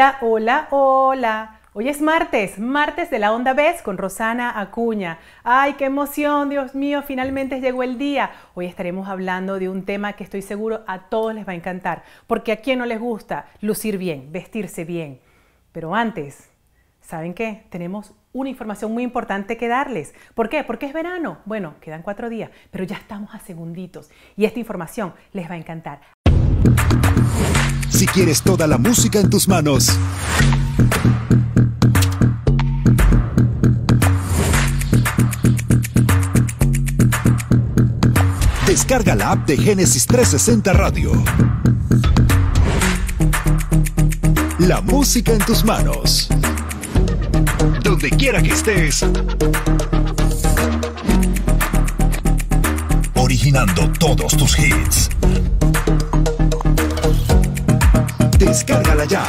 Hola, hola, hola. Hoy es martes, martes de la Onda Vez con Rosana Acuña. ¡Ay, qué emoción! Dios mío, finalmente llegó el día. Hoy estaremos hablando de un tema que estoy seguro a todos les va a encantar, porque a quién no les gusta lucir bien, vestirse bien. Pero antes, ¿saben qué? Tenemos una información muy importante que darles. ¿Por qué? Porque es verano. Bueno, quedan cuatro días, pero ya estamos a segunditos y esta información les va a encantar si quieres toda la música en tus manos. Descarga la app de Genesis 360 Radio. La música en tus manos. Donde quiera que estés. Originando todos tus hits. Descárgala ya.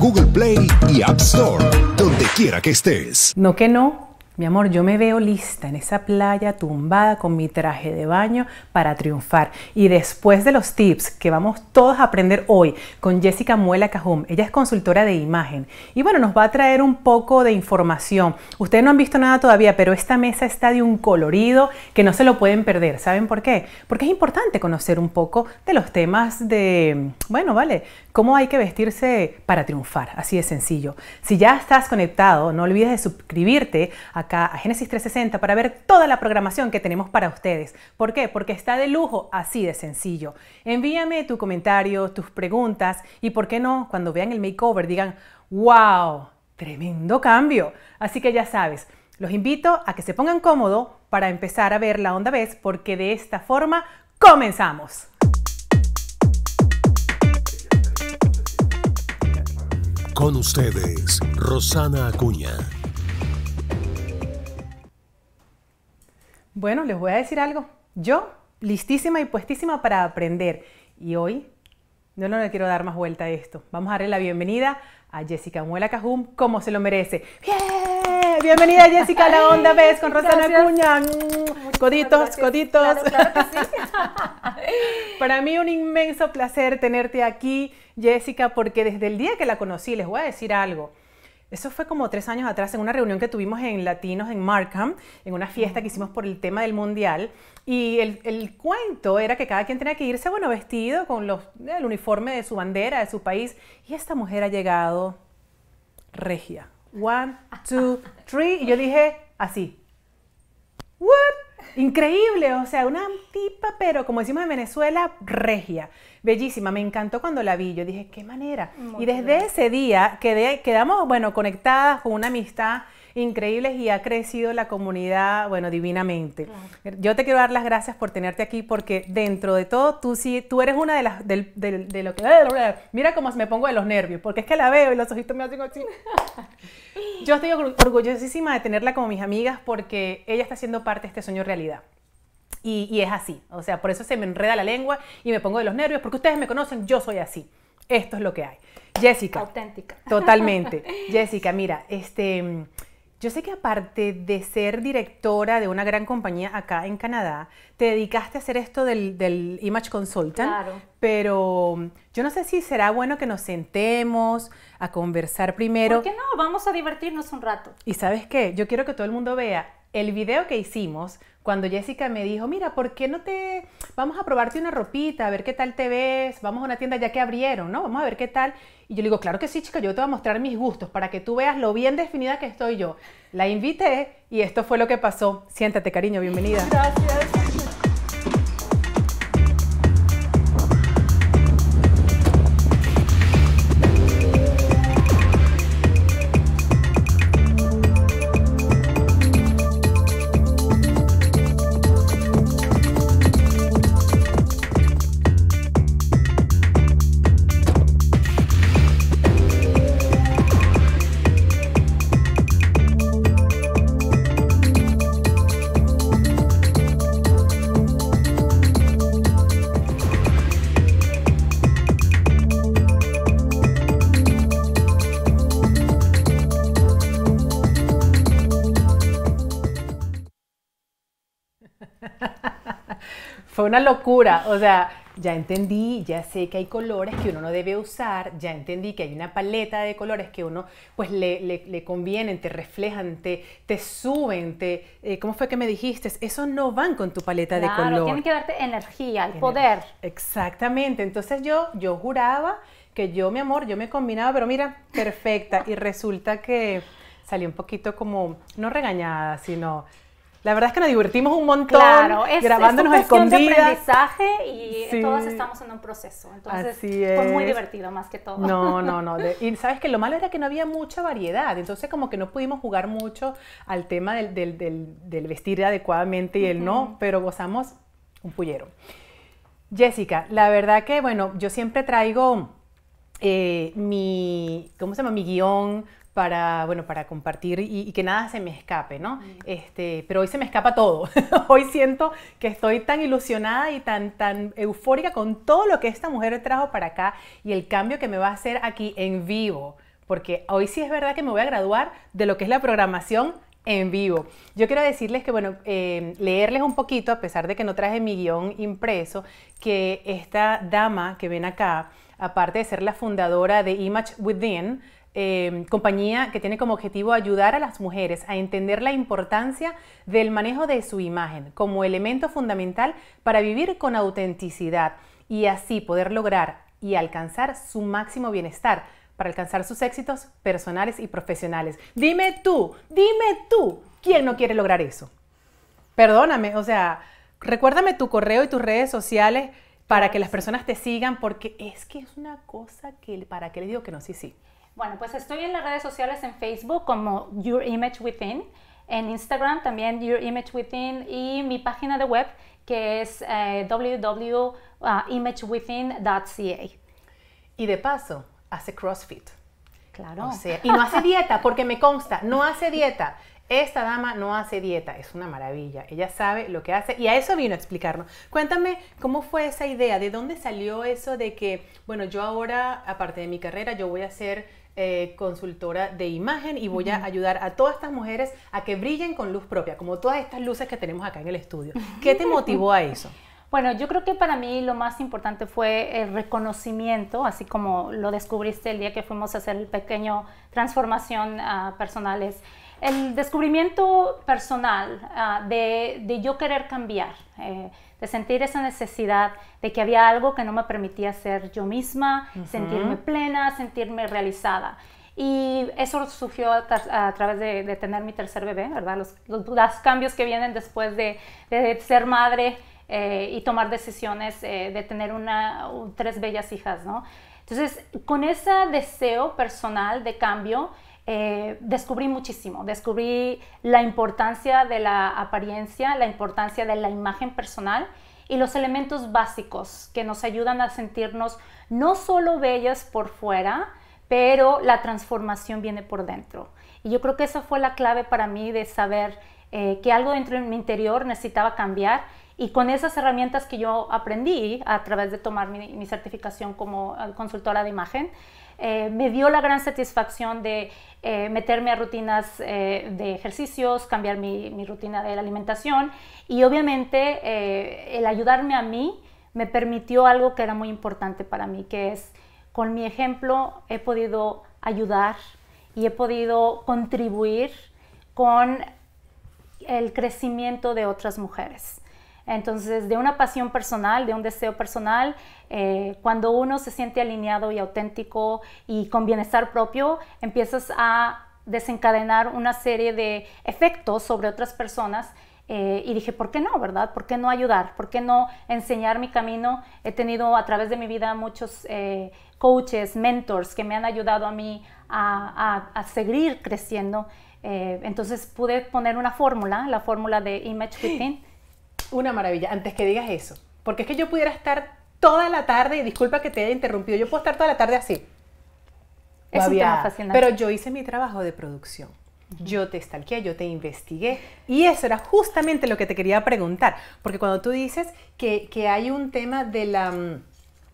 Google Play y App Store, donde quiera que estés. No que no. Mi amor, yo me veo lista en esa playa tumbada con mi traje de baño para triunfar. Y después de los tips que vamos todos a aprender hoy con Jessica Muela Cajum, ella es consultora de imagen. Y bueno, nos va a traer un poco de información. Ustedes no han visto nada todavía, pero esta mesa está de un colorido que no se lo pueden perder. ¿Saben por qué? Porque es importante conocer un poco de los temas de, bueno, vale, cómo hay que vestirse para triunfar. Así de sencillo. Si ya estás conectado, no olvides de suscribirte a acá a Génesis 360 para ver toda la programación que tenemos para ustedes. ¿Por qué? Porque está de lujo, así de sencillo. Envíame tu comentario, tus preguntas y por qué no, cuando vean el makeover digan, wow, tremendo cambio. Así que ya sabes, los invito a que se pongan cómodo para empezar a ver la onda vez porque de esta forma comenzamos. Con ustedes, Rosana Acuña Bueno, les voy a decir algo. Yo, listísima y puestísima para aprender. Y hoy no, no le quiero dar más vuelta a esto. Vamos a darle la bienvenida a Jessica Muela Cajum como se lo merece. Bienvenida Jessica la onda vez con Rosana Acuña. Mm, coditos, coditos. Para mí un inmenso placer tenerte aquí, Jessica, porque desde el día que la conocí, les voy a decir algo, eso fue como tres años atrás en una reunión que tuvimos en Latinos en Markham, en una fiesta que hicimos por el tema del Mundial. Y el, cuento era que cada quien tenía que irse, bueno, vestido con los, el uniforme de su bandera, de su país. Y esta mujer ha llegado regia. One, two, three. Y yo dije así. What? Increíble, o sea, una tipa, pero como decimos en Venezuela, regia, bellísima. Me encantó cuando la vi, yo dije, qué manera. y desde ese día quedé, quedamos, bueno, conectadas con una amistad increíbles y ha crecido la comunidad, bueno, divinamente. Yo te quiero dar las gracias por tenerte aquí porque dentro de todo tú sí, tú eres una de las, del, de lo que... Mira cómo me pongo de los nervios, porque es que la veo y los ojitos me hacen así. Yo estoy orgullosísima de tenerla como mis amigas porque ella está siendo parte de este sueño realidad. Y, y, es así. O sea, por eso se me enreda la lengua y me pongo de los nervios, porque ustedes me conocen, yo soy así. Esto es lo que hay. Jessica. Auténtica. Totalmente. Jessica, mira, este, yo sé que aparte de ser directora de una gran compañía acá en Canadá, te dedicaste a hacer esto del, del Image Consultant, claro. pero mm, yo no sé si será bueno que nos sentemos a conversar primero. ¿Por qué no? Vamos a divertirnos un rato. Y sabes qué, yo quiero que todo el mundo vea el video que hicimos cuando Jessica me dijo, mira, ¿por qué no te... Vamos a probarte una ropita, a ver qué tal te ves, vamos a una tienda ya que abrieron, ¿no? Vamos a ver qué tal. Y yo le digo, claro que sí, chica, yo te voy a mostrar mis gustos para que tú veas lo bien definida que estoy yo. La invité y esto fue lo que pasó. Siéntate, cariño, bienvenida. Gracias. Fue una locura, o sea, ya entendí, ya sé que hay colores que uno no debe usar, ya entendí que hay una paleta de colores que uno pues le, le, convienen, te reflejan, te, te suben, te, eh, ¿cómo fue que me dijiste? Eso no van con tu paleta de color. tienen que darte energía, el poder. Exactamente, entonces yo, yo juraba que yo, mi amor, yo me combinaba, pero mira, perfecta, y resulta que salí un poquito como, no regañada, sino la verdad es que nos divertimos un montón claro, es, grabándonos es Un de aprendizaje y todos estamos en un proceso. Entonces fue muy divertido más que todo. No, no, no. y sabes que lo malo era que no había mucha variedad. Entonces como que no pudimos jugar mucho al tema del, del, vestir adecuadamente y el no, pero gozamos un pullero. Jessica, la verdad que, bueno, yo siempre traigo eh, mi, ¿cómo se llama? Mi guión para, bueno, para compartir y, que nada se me escape, ¿no? Este, pero hoy se me escapa todo. hoy siento que estoy tan ilusionada y tan, tan eufórica con todo lo que esta mujer trajo para acá y el cambio que me va a hacer aquí en vivo. Porque hoy sí es verdad que me voy a graduar de lo que es la programación en vivo. Yo quiero decirles que, bueno, em, leerles un poquito, a pesar de que no traje mi guión impreso, que esta dama que ven acá, aparte de ser la fundadora de Image Within, Em, compañía que tiene como objetivo ayudar a las mujeres a entender la importancia del manejo de su imagen como elemento fundamental para vivir con autenticidad y así poder lograr y alcanzar su máximo bienestar para alcanzar sus éxitos personales y profesionales. Dime tú, dime tú, ¿quién no quiere lograr eso? Perdóname, o sea, recuérdame tu correo y tus redes sociales para que las personas te sigan, porque es que es una cosa que, ¿para qué le digo que no? Sí, sí. Bueno, pues estoy en las redes sociales en Facebook como Your Image Within, en Instagram también Your Image Within y mi página de web que es eh, www.imagewithin.ca. Ah, y de paso, hace CrossFit. Claro. y no hace dieta, porque me consta, no hace dieta. Esta dama no hace dieta, es una maravilla, ella sabe lo que hace y a eso vino a explicarnos. Cuéntame cómo fue esa idea, de dónde salió eso de que, bueno, yo ahora, aparte de mi carrera, yo voy a ser eh, consultora de imagen y voy a ayudar a todas estas mujeres a que brillen con luz propia, como todas estas luces que tenemos acá en el estudio. ¿Qué te motivó a eso? Bueno, yo creo que para mí lo más importante fue el reconocimiento, así como lo descubriste el día que fuimos a hacer el pequeño transformación a ah, personales el descubrimiento personal ah, de, yo querer cambiar, eh, de sentir esa necesidad de que había algo que no me permitía ser yo misma, sentirme plena, sentirme realizada. Y eso surgió a, través de, tener mi tercer bebé, ¿verdad? Los, los, cambios que vienen después de, ser madre eh, y tomar decisiones eh, de tener una, tres bellas hijas, ¿no? Entonces, con ese deseo personal de cambio, eh, descubrí muchísimo, descubrí la importancia de la apariencia, la importancia de la imagen personal y los elementos básicos que nos ayudan a sentirnos no solo bellas por fuera, pero la transformación viene por dentro. Y yo creo que esa fue la clave para mí de saber eh, que algo dentro de mi interior necesitaba cambiar y con esas herramientas que yo aprendí a través de tomar mi, certificación como eh, consultora de imagen, eh, me dio la gran satisfacción de eh, meterme a rutinas de ejercicios, cambiar mi, mi, rutina de la alimentación y obviamente el ayudarme a mí me permitió algo que era muy importante para mí, que es con mi ejemplo he podido ayudar y he podido contribuir con el crecimiento de otras mujeres. Entonces, de una pasión personal, de un deseo personal, eh, cuando uno se siente alineado y auténtico y con bienestar propio, empiezas a desencadenar una serie de efectos sobre otras personas eh, y dije, ¿por qué no, verdad? ¿Por qué no ayudar? ¿Por qué no enseñar mi camino? He tenido a través de mi vida muchos eh, coaches, mentors que me han ayudado a mí a, seguir creciendo. entonces pude poner una fórmula, la fórmula de Image Within una maravilla. Antes que digas eso, porque es que yo pudiera estar toda la tarde, y disculpa que te haya interrumpido, yo puedo estar toda la tarde así. Es un tema Pero yo hice mi trabajo de producción. Yo te estalqué, yo te investigué. Y eso era justamente lo que te quería preguntar. Porque cuando tú dices que hay un tema de la mm,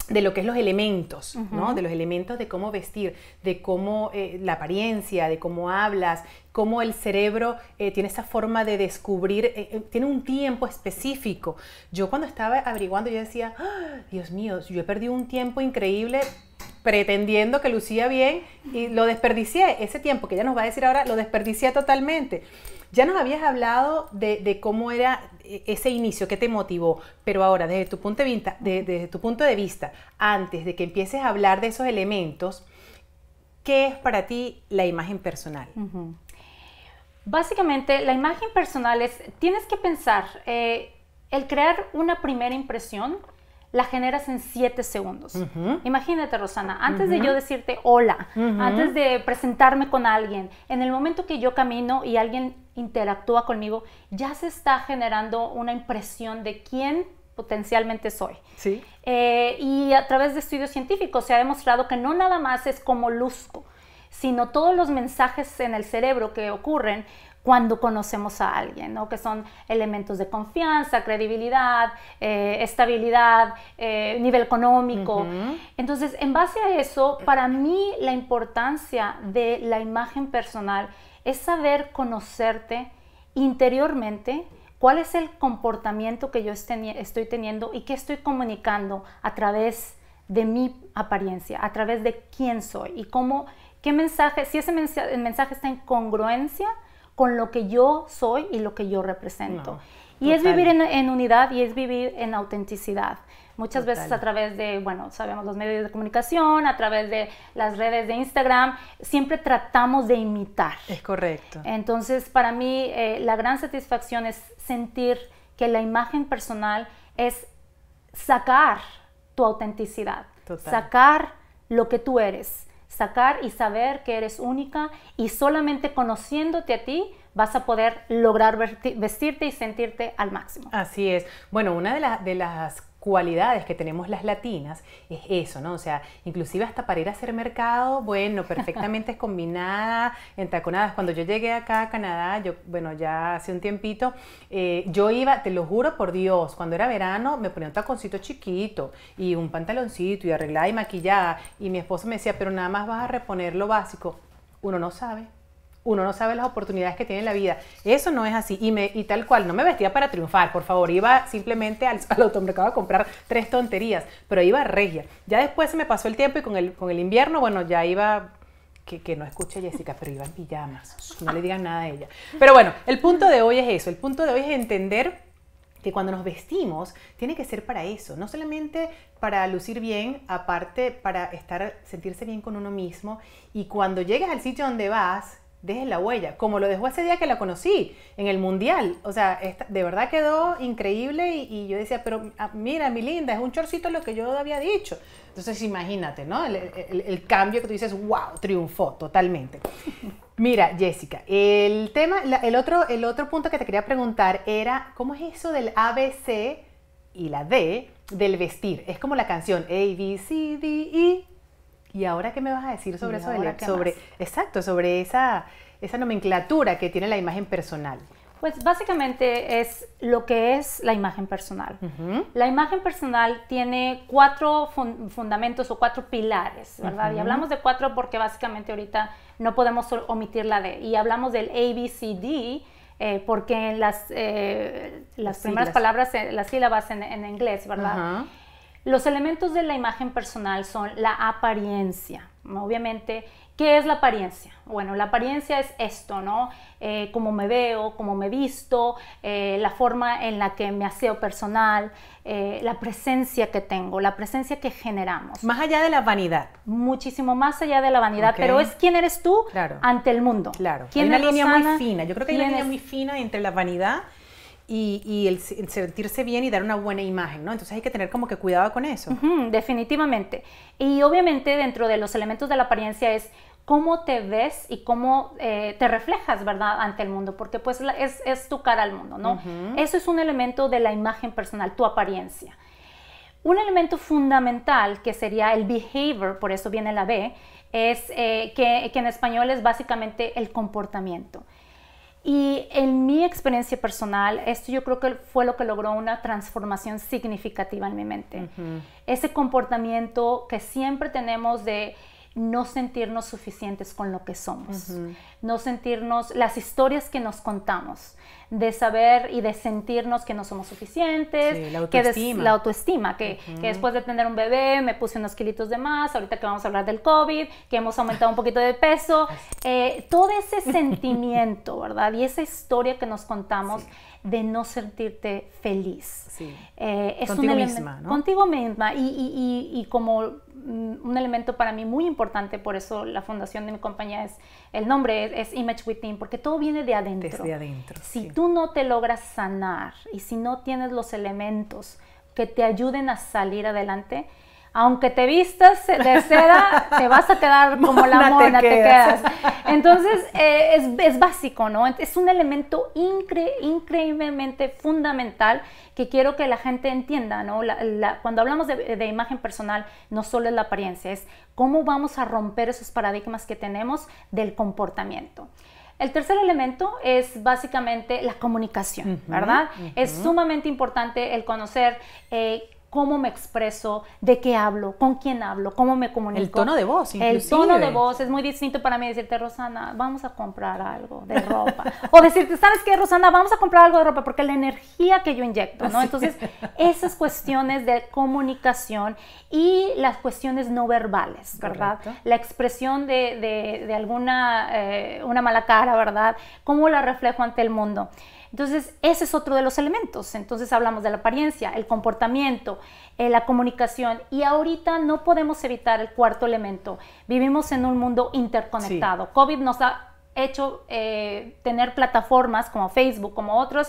de lo que es los elementos, ¿no? De los elementos de cómo vestir, de cómo eh, la apariencia, de cómo hablas, cómo el cerebro eh, tiene esa forma de descubrir, eh, tiene un tiempo específico. Yo cuando estaba averiguando, yo decía, ah, Dios mío, yo he perdido un tiempo increíble pretendiendo que lucía bien y lo desperdicié, ese tiempo que ella nos va a decir ahora, lo desperdicié totalmente. Ya nos habías hablado de, cómo era e, ese inicio, qué te motivó, pero ahora desde tu, punto de vista, tu punto de vista, antes de que empieces a hablar de esos elementos, ¿qué es para ti la imagen personal? Básicamente, la imagen personal es, tienes que pensar, eh, el crear una primera impresión la generas en 7 segundos. Imagínate, Rosana, antes de yo decirte hola, antes de presentarme con alguien, en el momento que yo camino y alguien interactúa conmigo, ya se está generando una impresión de quién potencialmente soy. Sí. Eh, y a través de estudios científicos se ha demostrado que no nada más es como luzco, sino todos los mensajes en el cerebro que ocurren cuando conocemos a alguien, ¿no? que son elementos de confianza, credibilidad, eh, estabilidad, eh, nivel económico. Entonces, en base a eso, para mí la importancia de la imagen personal es saber conocerte interiormente, cuál es el comportamiento que yo estoy teniendo y qué estoy comunicando a través de mi apariencia, a través de quién soy y cómo, qué mensaje, si ese mensaje está en congruencia con lo que yo soy y lo que yo represento. y es vivir en, unidad y es vivir en autenticidad. Muchas veces a través de, bueno, sabemos los medios de comunicación, a través de las redes de Instagram, siempre tratamos de imitar. Es correcto. Entonces, para mí, eh, la gran satisfacción es sentir que la imagen personal es sacar tu autenticidad, sacar lo que tú eres sacar y saber que eres única y solamente conociéndote a ti vas a poder lograr vestirte y sentirte al máximo. Así es. Bueno, una de, de las cualidades que tenemos las latinas es eso, ¿no? O sea, inclusive hasta para ir a hacer mercado, bueno, perfectamente es combinada, taconadas. Cuando yo llegué acá a Canadá, yo, bueno, ya hace un tiempito, eh, yo iba, te lo juro por Dios, cuando era verano me ponía un taconcito chiquito y un pantaloncito y arreglada y maquillada y mi esposo me decía, pero nada más vas a reponer lo básico. Uno no sabe uno no sabe las oportunidades que tiene la vida. Eso no es así. Y, me, y tal cual, no me vestía para triunfar, por favor. Iba simplemente al, al automercado a comprar tres tonterías, pero iba regia. Ya después se me pasó el tiempo y con el, con el invierno, bueno, ya iba que, no escuche Jessica, pero iba en pijamas. No le digan nada a ella. Pero bueno, el punto de hoy es eso. El punto de hoy es entender que cuando nos vestimos tiene que ser para eso, no solamente para lucir bien, aparte para estar sentirse bien con uno mismo y cuando llegas al sitio donde vas dejen la huella, como lo dejó ese día que la conocí en el mundial. O sea, de verdad quedó increíble y, yo decía, pero ah, mira, mi linda, es un chorcito lo que yo había dicho. Entonces, imagínate, ¿no? El, cambio que tú dices, wow, triunfó totalmente. Mira, Jessica, el tema, el, otro, el otro punto que te quería preguntar era, ¿cómo es eso del ABC y la D del vestir? Es como la canción A, B, C, D, e. ¿Y ahora qué me vas a decir sobre eso? sobre, exacto, sobre esa, esa nomenclatura que tiene la imagen personal. Pues básicamente es lo que es la imagen personal. La imagen personal tiene cuatro fundamentos o cuatro pilares, ¿verdad? Y hablamos de cuatro porque básicamente ahorita no podemos omitir la D. Y hablamos del ABCD. Eh, porque eh, las, las, primeras palabras, eh, las sílabas en, en inglés, ¿verdad? Los elementos de la imagen personal son la apariencia. Obviamente, ¿qué es la apariencia? Bueno, la apariencia es esto, ¿no? Eh, cómo me veo, cómo me visto, eh, la forma en la que me aseo personal, eh, la presencia que tengo, la presencia que generamos. Más allá de la vanidad. Muchísimo más allá de la vanidad, pero es quién eres tú ante el mundo. Claro. ¿Quién hay una línea muy fina. Yo creo que hay una línea muy fina entre la vanidad y, el, sentirse bien y dar una buena imagen, ¿no? Entonces hay que tener como que cuidado con eso. definitivamente. Y obviamente dentro de los elementos de la apariencia es cómo te ves y cómo eh, te reflejas, ¿verdad?, ante el mundo, porque pues es, es, tu cara al mundo, ¿no? Eso es un elemento de la imagen personal, tu apariencia. Un elemento fundamental que sería el behavior, por eso viene la B, es eh, que, en español es básicamente el comportamiento. Y en mi experiencia personal, esto yo creo que fue lo que logró una transformación significativa en mi mente. Ese comportamiento que siempre tenemos de no sentirnos suficientes con lo que somos, no sentirnos las historias que nos contamos, de saber y de sentirnos que no somos suficientes, la autoestima, que, la autoestima que, después de tener un bebé me puse unos kilitos de más, ahorita que vamos a hablar del COVID, que hemos aumentado un poquito de peso, eh, todo ese sentimiento, ¿verdad? Y esa historia que nos contamos. de no sentirte feliz. Eh, es contigo misma, Contigo misma. y, como Mm, un elemento para mí muy importante, por eso la fundación de mi compañía es, el nombre es, Image Within, porque todo viene de adentro. Desde adentro. Si tú no te logras sanar y si no tienes los elementos que te ayuden a salir adelante, aunque te vistas de seda, te vas a quedar como la mona, te, quedas. Entonces, eh, es, es, básico, ¿no? Es un elemento increíblemente fundamental que quiero que la gente entienda, ¿no? cuando hablamos de, imagen personal, no solo es la apariencia, es cómo vamos a romper esos paradigmas que tenemos del comportamiento. El tercer elemento es básicamente la comunicación, ¿verdad? Es sumamente importante el conocer eh, cómo me expreso, de qué hablo, con quién hablo, cómo me comunico. El tono de voz, inclusive. El tono de voz es muy distinto para mí decirte, Rosana, vamos a comprar algo de ropa. o decirte, ¿sabes qué, Rosana? Vamos a comprar algo de ropa, porque la energía que yo inyecto, ¿no? Entonces, esas cuestiones de comunicación y las cuestiones no verbales, ¿verdad? La expresión de, alguna, eh, una mala cara, ¿verdad? ¿Cómo la reflejo ante el mundo? Entonces, ese es otro de los elementos. Entonces, hablamos de la apariencia, el comportamiento, eh, la comunicación y ahorita no podemos evitar el cuarto elemento. Vivimos en un mundo interconectado. COVID nos ha hecho eh, tener plataformas como Facebook, como otros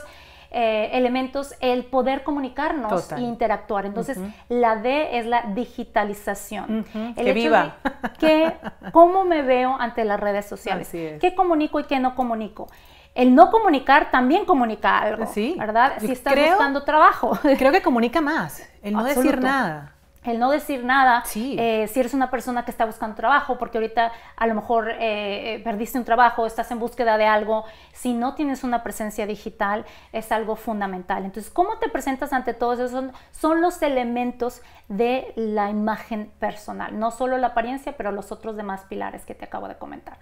eh, elementos el poder comunicarnos e interactuar. Entonces, la D es la digitalización. el que viva. que, ¿Cómo me veo ante las redes sociales? ¿Qué comunico y qué no comunico? el no comunicar también comunica algo, ¿verdad? Si está creo, trabajo. Creo que comunica más, el no decir nada el no decir nada, eh, si eres una persona que está buscando trabajo, porque ahorita a lo mejor eh, eh, perdiste un trabajo, estás en búsqueda de algo, si no tienes una presencia digital, es algo fundamental. Entonces, ¿cómo te presentas ante todos esos? Son, son los elementos de la imagen personal, no solo la apariencia, pero los otros demás pilares que te acabo de comentar.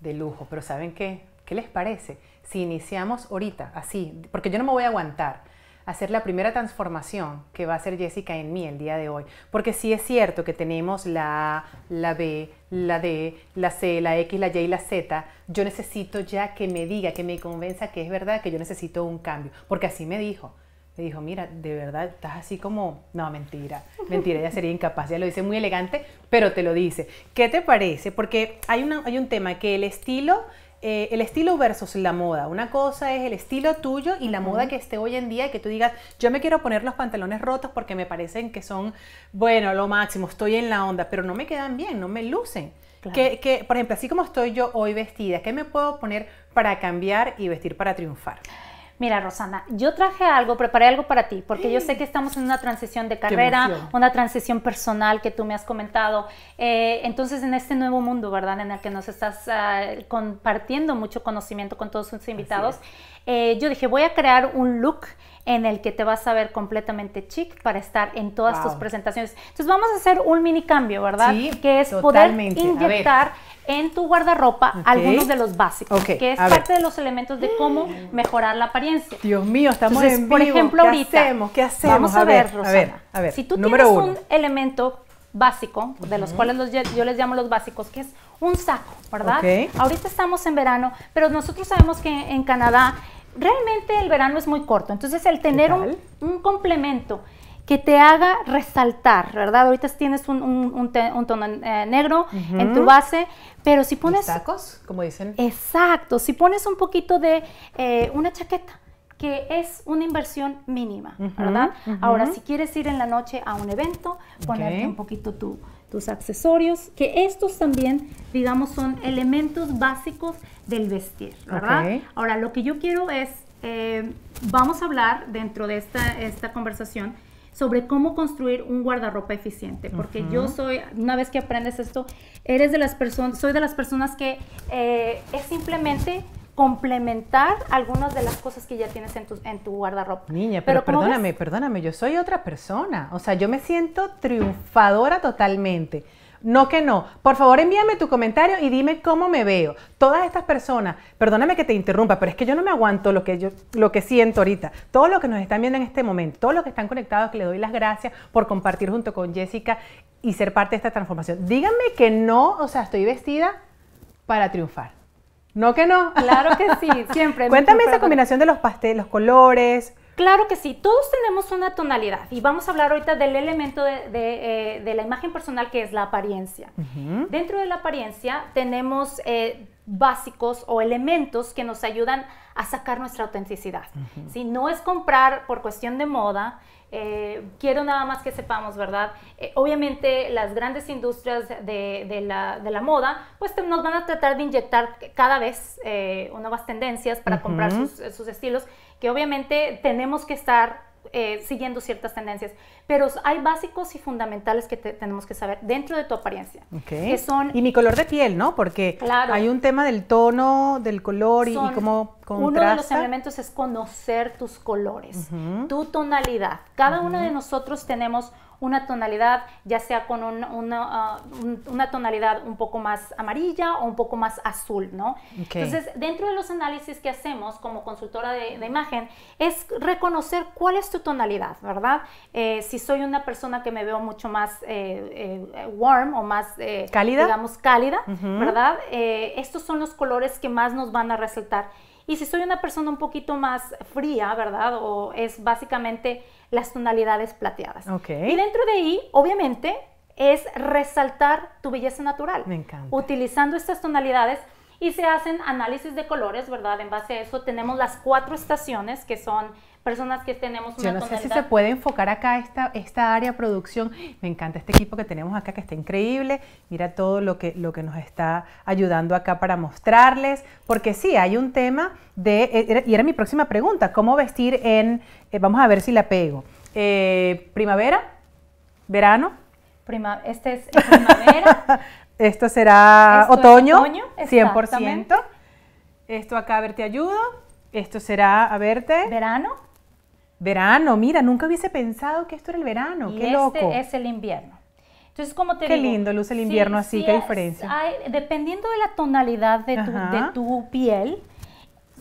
De lujo, pero ¿saben qué? ¿Qué les parece? Si iniciamos ahorita, así, porque yo no me voy a aguantar hacer la primera transformación que va a hacer Jessica en mí el día de hoy. Porque si es cierto que tenemos la A, la B, la D, la C, la X, la Y y la Z. Yo necesito ya que me diga, que me convenza que es verdad que yo necesito un cambio. Porque así me dijo. Me dijo, mira, de verdad estás así como, no, mentira, mentira, ya sería incapaz. Ya lo dice muy elegante, pero te lo dice. ¿Qué te parece? Porque hay, hay un tema que el estilo eh, el estilo versus la moda. Una cosa es el estilo tuyo y la moda que esté hoy en día y que tú digas, yo me quiero poner los pantalones rotos porque me parecen que son, bueno, lo máximo, estoy en la onda, pero no me quedan bien, no me lucen. Que, por ejemplo, así como estoy yo hoy vestida, ¿qué me puedo poner para cambiar y vestir para triunfar? Mira, Rosana, yo traje algo, preparé algo para ti, porque yo sé que estamos en una transición de carrera, una transición personal que tú me has comentado. Eh, entonces, en este nuevo mundo, ¿verdad? En el que nos estás ah, compartiendo mucho conocimiento con todos tus invitados, eh, yo dije, voy a crear un look en el que te vas a ver completamente chic para estar en todas tus presentaciones. Entonces vamos a hacer un mini cambio, ¿verdad? Sí, que es poder inyectar en tu guardarropa algunos de los básicos, que es parte de los elementos de cómo mejorar la apariencia. Dios mío, estamos en vivo. Por ejemplo, ¿Qué ahorita hacemos? ¿Qué hacemos? Vamos a, ver, A ver, Si tú tienes un elemento básico, de los cuales yo les llamo los básicos, que es un saco, ¿verdad? Ahorita estamos en verano, pero nosotros sabemos que en Canadá realmente el verano es muy corto, entonces el tener un, complemento que te haga resaltar, ¿verdad? Ahorita tienes un, un, tono eh, negro en tu base, pero si pones... Tacos, como dicen. Exacto, si pones un poquito de eh, una chaqueta, que es una inversión mínima, ¿verdad? Ahora, si quieres ir en la noche a un evento, ponerte un poquito tus accesorios, que estos también, digamos, son elementos básicos del vestir, ¿verdad? Ahora, lo que yo quiero es, eh, vamos a hablar dentro de esta, esta conversación sobre cómo construir un guardarropa eficiente, porque yo soy, una vez que aprendes esto, eres de las personas, soy de las personas que eh, es simplemente complementar algunas de las cosas que ya tienes en tu, en tu guardarropa. Niña, pero, perdóname, perdóname, yo soy otra persona, o sea, yo me siento triunfadora totalmente no que no. Por favor, envíame tu comentario y dime cómo me veo. Todas estas personas, perdóname que te interrumpa, pero es que yo no me aguanto lo que yo lo que siento ahorita. Todos los que nos están viendo en este momento, todos los que están conectados, que le doy las gracias por compartir junto con Jessica y ser parte de esta transformación. Díganme que no, o sea, estoy vestida para triunfar. No que no. Claro que sí, siempre. Cuéntame esa combinación de los pasteles, los colores, Claro que sí, todos tenemos una tonalidad y vamos a hablar ahorita del elemento de, eh, la imagen personal que es la apariencia. Dentro de la apariencia tenemos eh, básicos o elementos que nos ayudan a sacar nuestra autenticidad. si No es comprar por cuestión de moda, eh, quiero nada más que sepamos, ¿verdad? Eh, obviamente las grandes industrias de, la, moda, pues nos van a tratar de inyectar cada vez eh, nuevas tendencias para comprar sus estilos, que obviamente tenemos que estar eh, siguiendo ciertas tendencias. Pero hay básicos y fundamentales que tenemos que saber dentro de tu apariencia. Que son, y mi color de piel, ¿no? Porque hay un tema del tono, del color y, cómo contrasta. Uno de los elementos es conocer tus colores, tu tonalidad. Cada uno de nosotros tenemos una tonalidad, ya sea con una, uh, una, tonalidad un poco más amarilla o un poco más azul, ¿no? Entonces, dentro de los análisis que hacemos como consultora de, imagen, es reconocer cuál es tu tonalidad, ¿verdad? Eh, si soy una persona que me veo mucho más eh, eh, warm o más, ¿Cálida? digamos, cálida, ¿verdad? estos son los colores que más nos van a resaltar. Y si soy una persona un poquito más fría, ¿verdad? O es básicamente las tonalidades plateadas. Y dentro de ahí, obviamente, es resaltar tu belleza natural. Me encanta. Utilizando estas tonalidades y se hacen análisis de colores, ¿verdad? En base a eso tenemos las cuatro estaciones que son personas que tenemos una Yo no sé si se puede enfocar acá esta, esta área producción. Me encanta este equipo que tenemos acá, que está increíble. Mira todo lo que, lo que nos está ayudando acá para mostrarles. Porque sí, hay un tema de, eh, y era mi próxima pregunta, ¿cómo vestir en, eh, vamos a ver si la pego, eh, primavera, verano? este es primavera, Esto será otoño, 100%. Esto acá, a ver, te ayudo. Esto será, a verte. Verano. Verano, mira, nunca hubiese pensado que esto era el verano, y qué este es el invierno. Entonces, como te Qué lindo luce el invierno así, qué diferencia. dependiendo de la tonalidad de tu piel,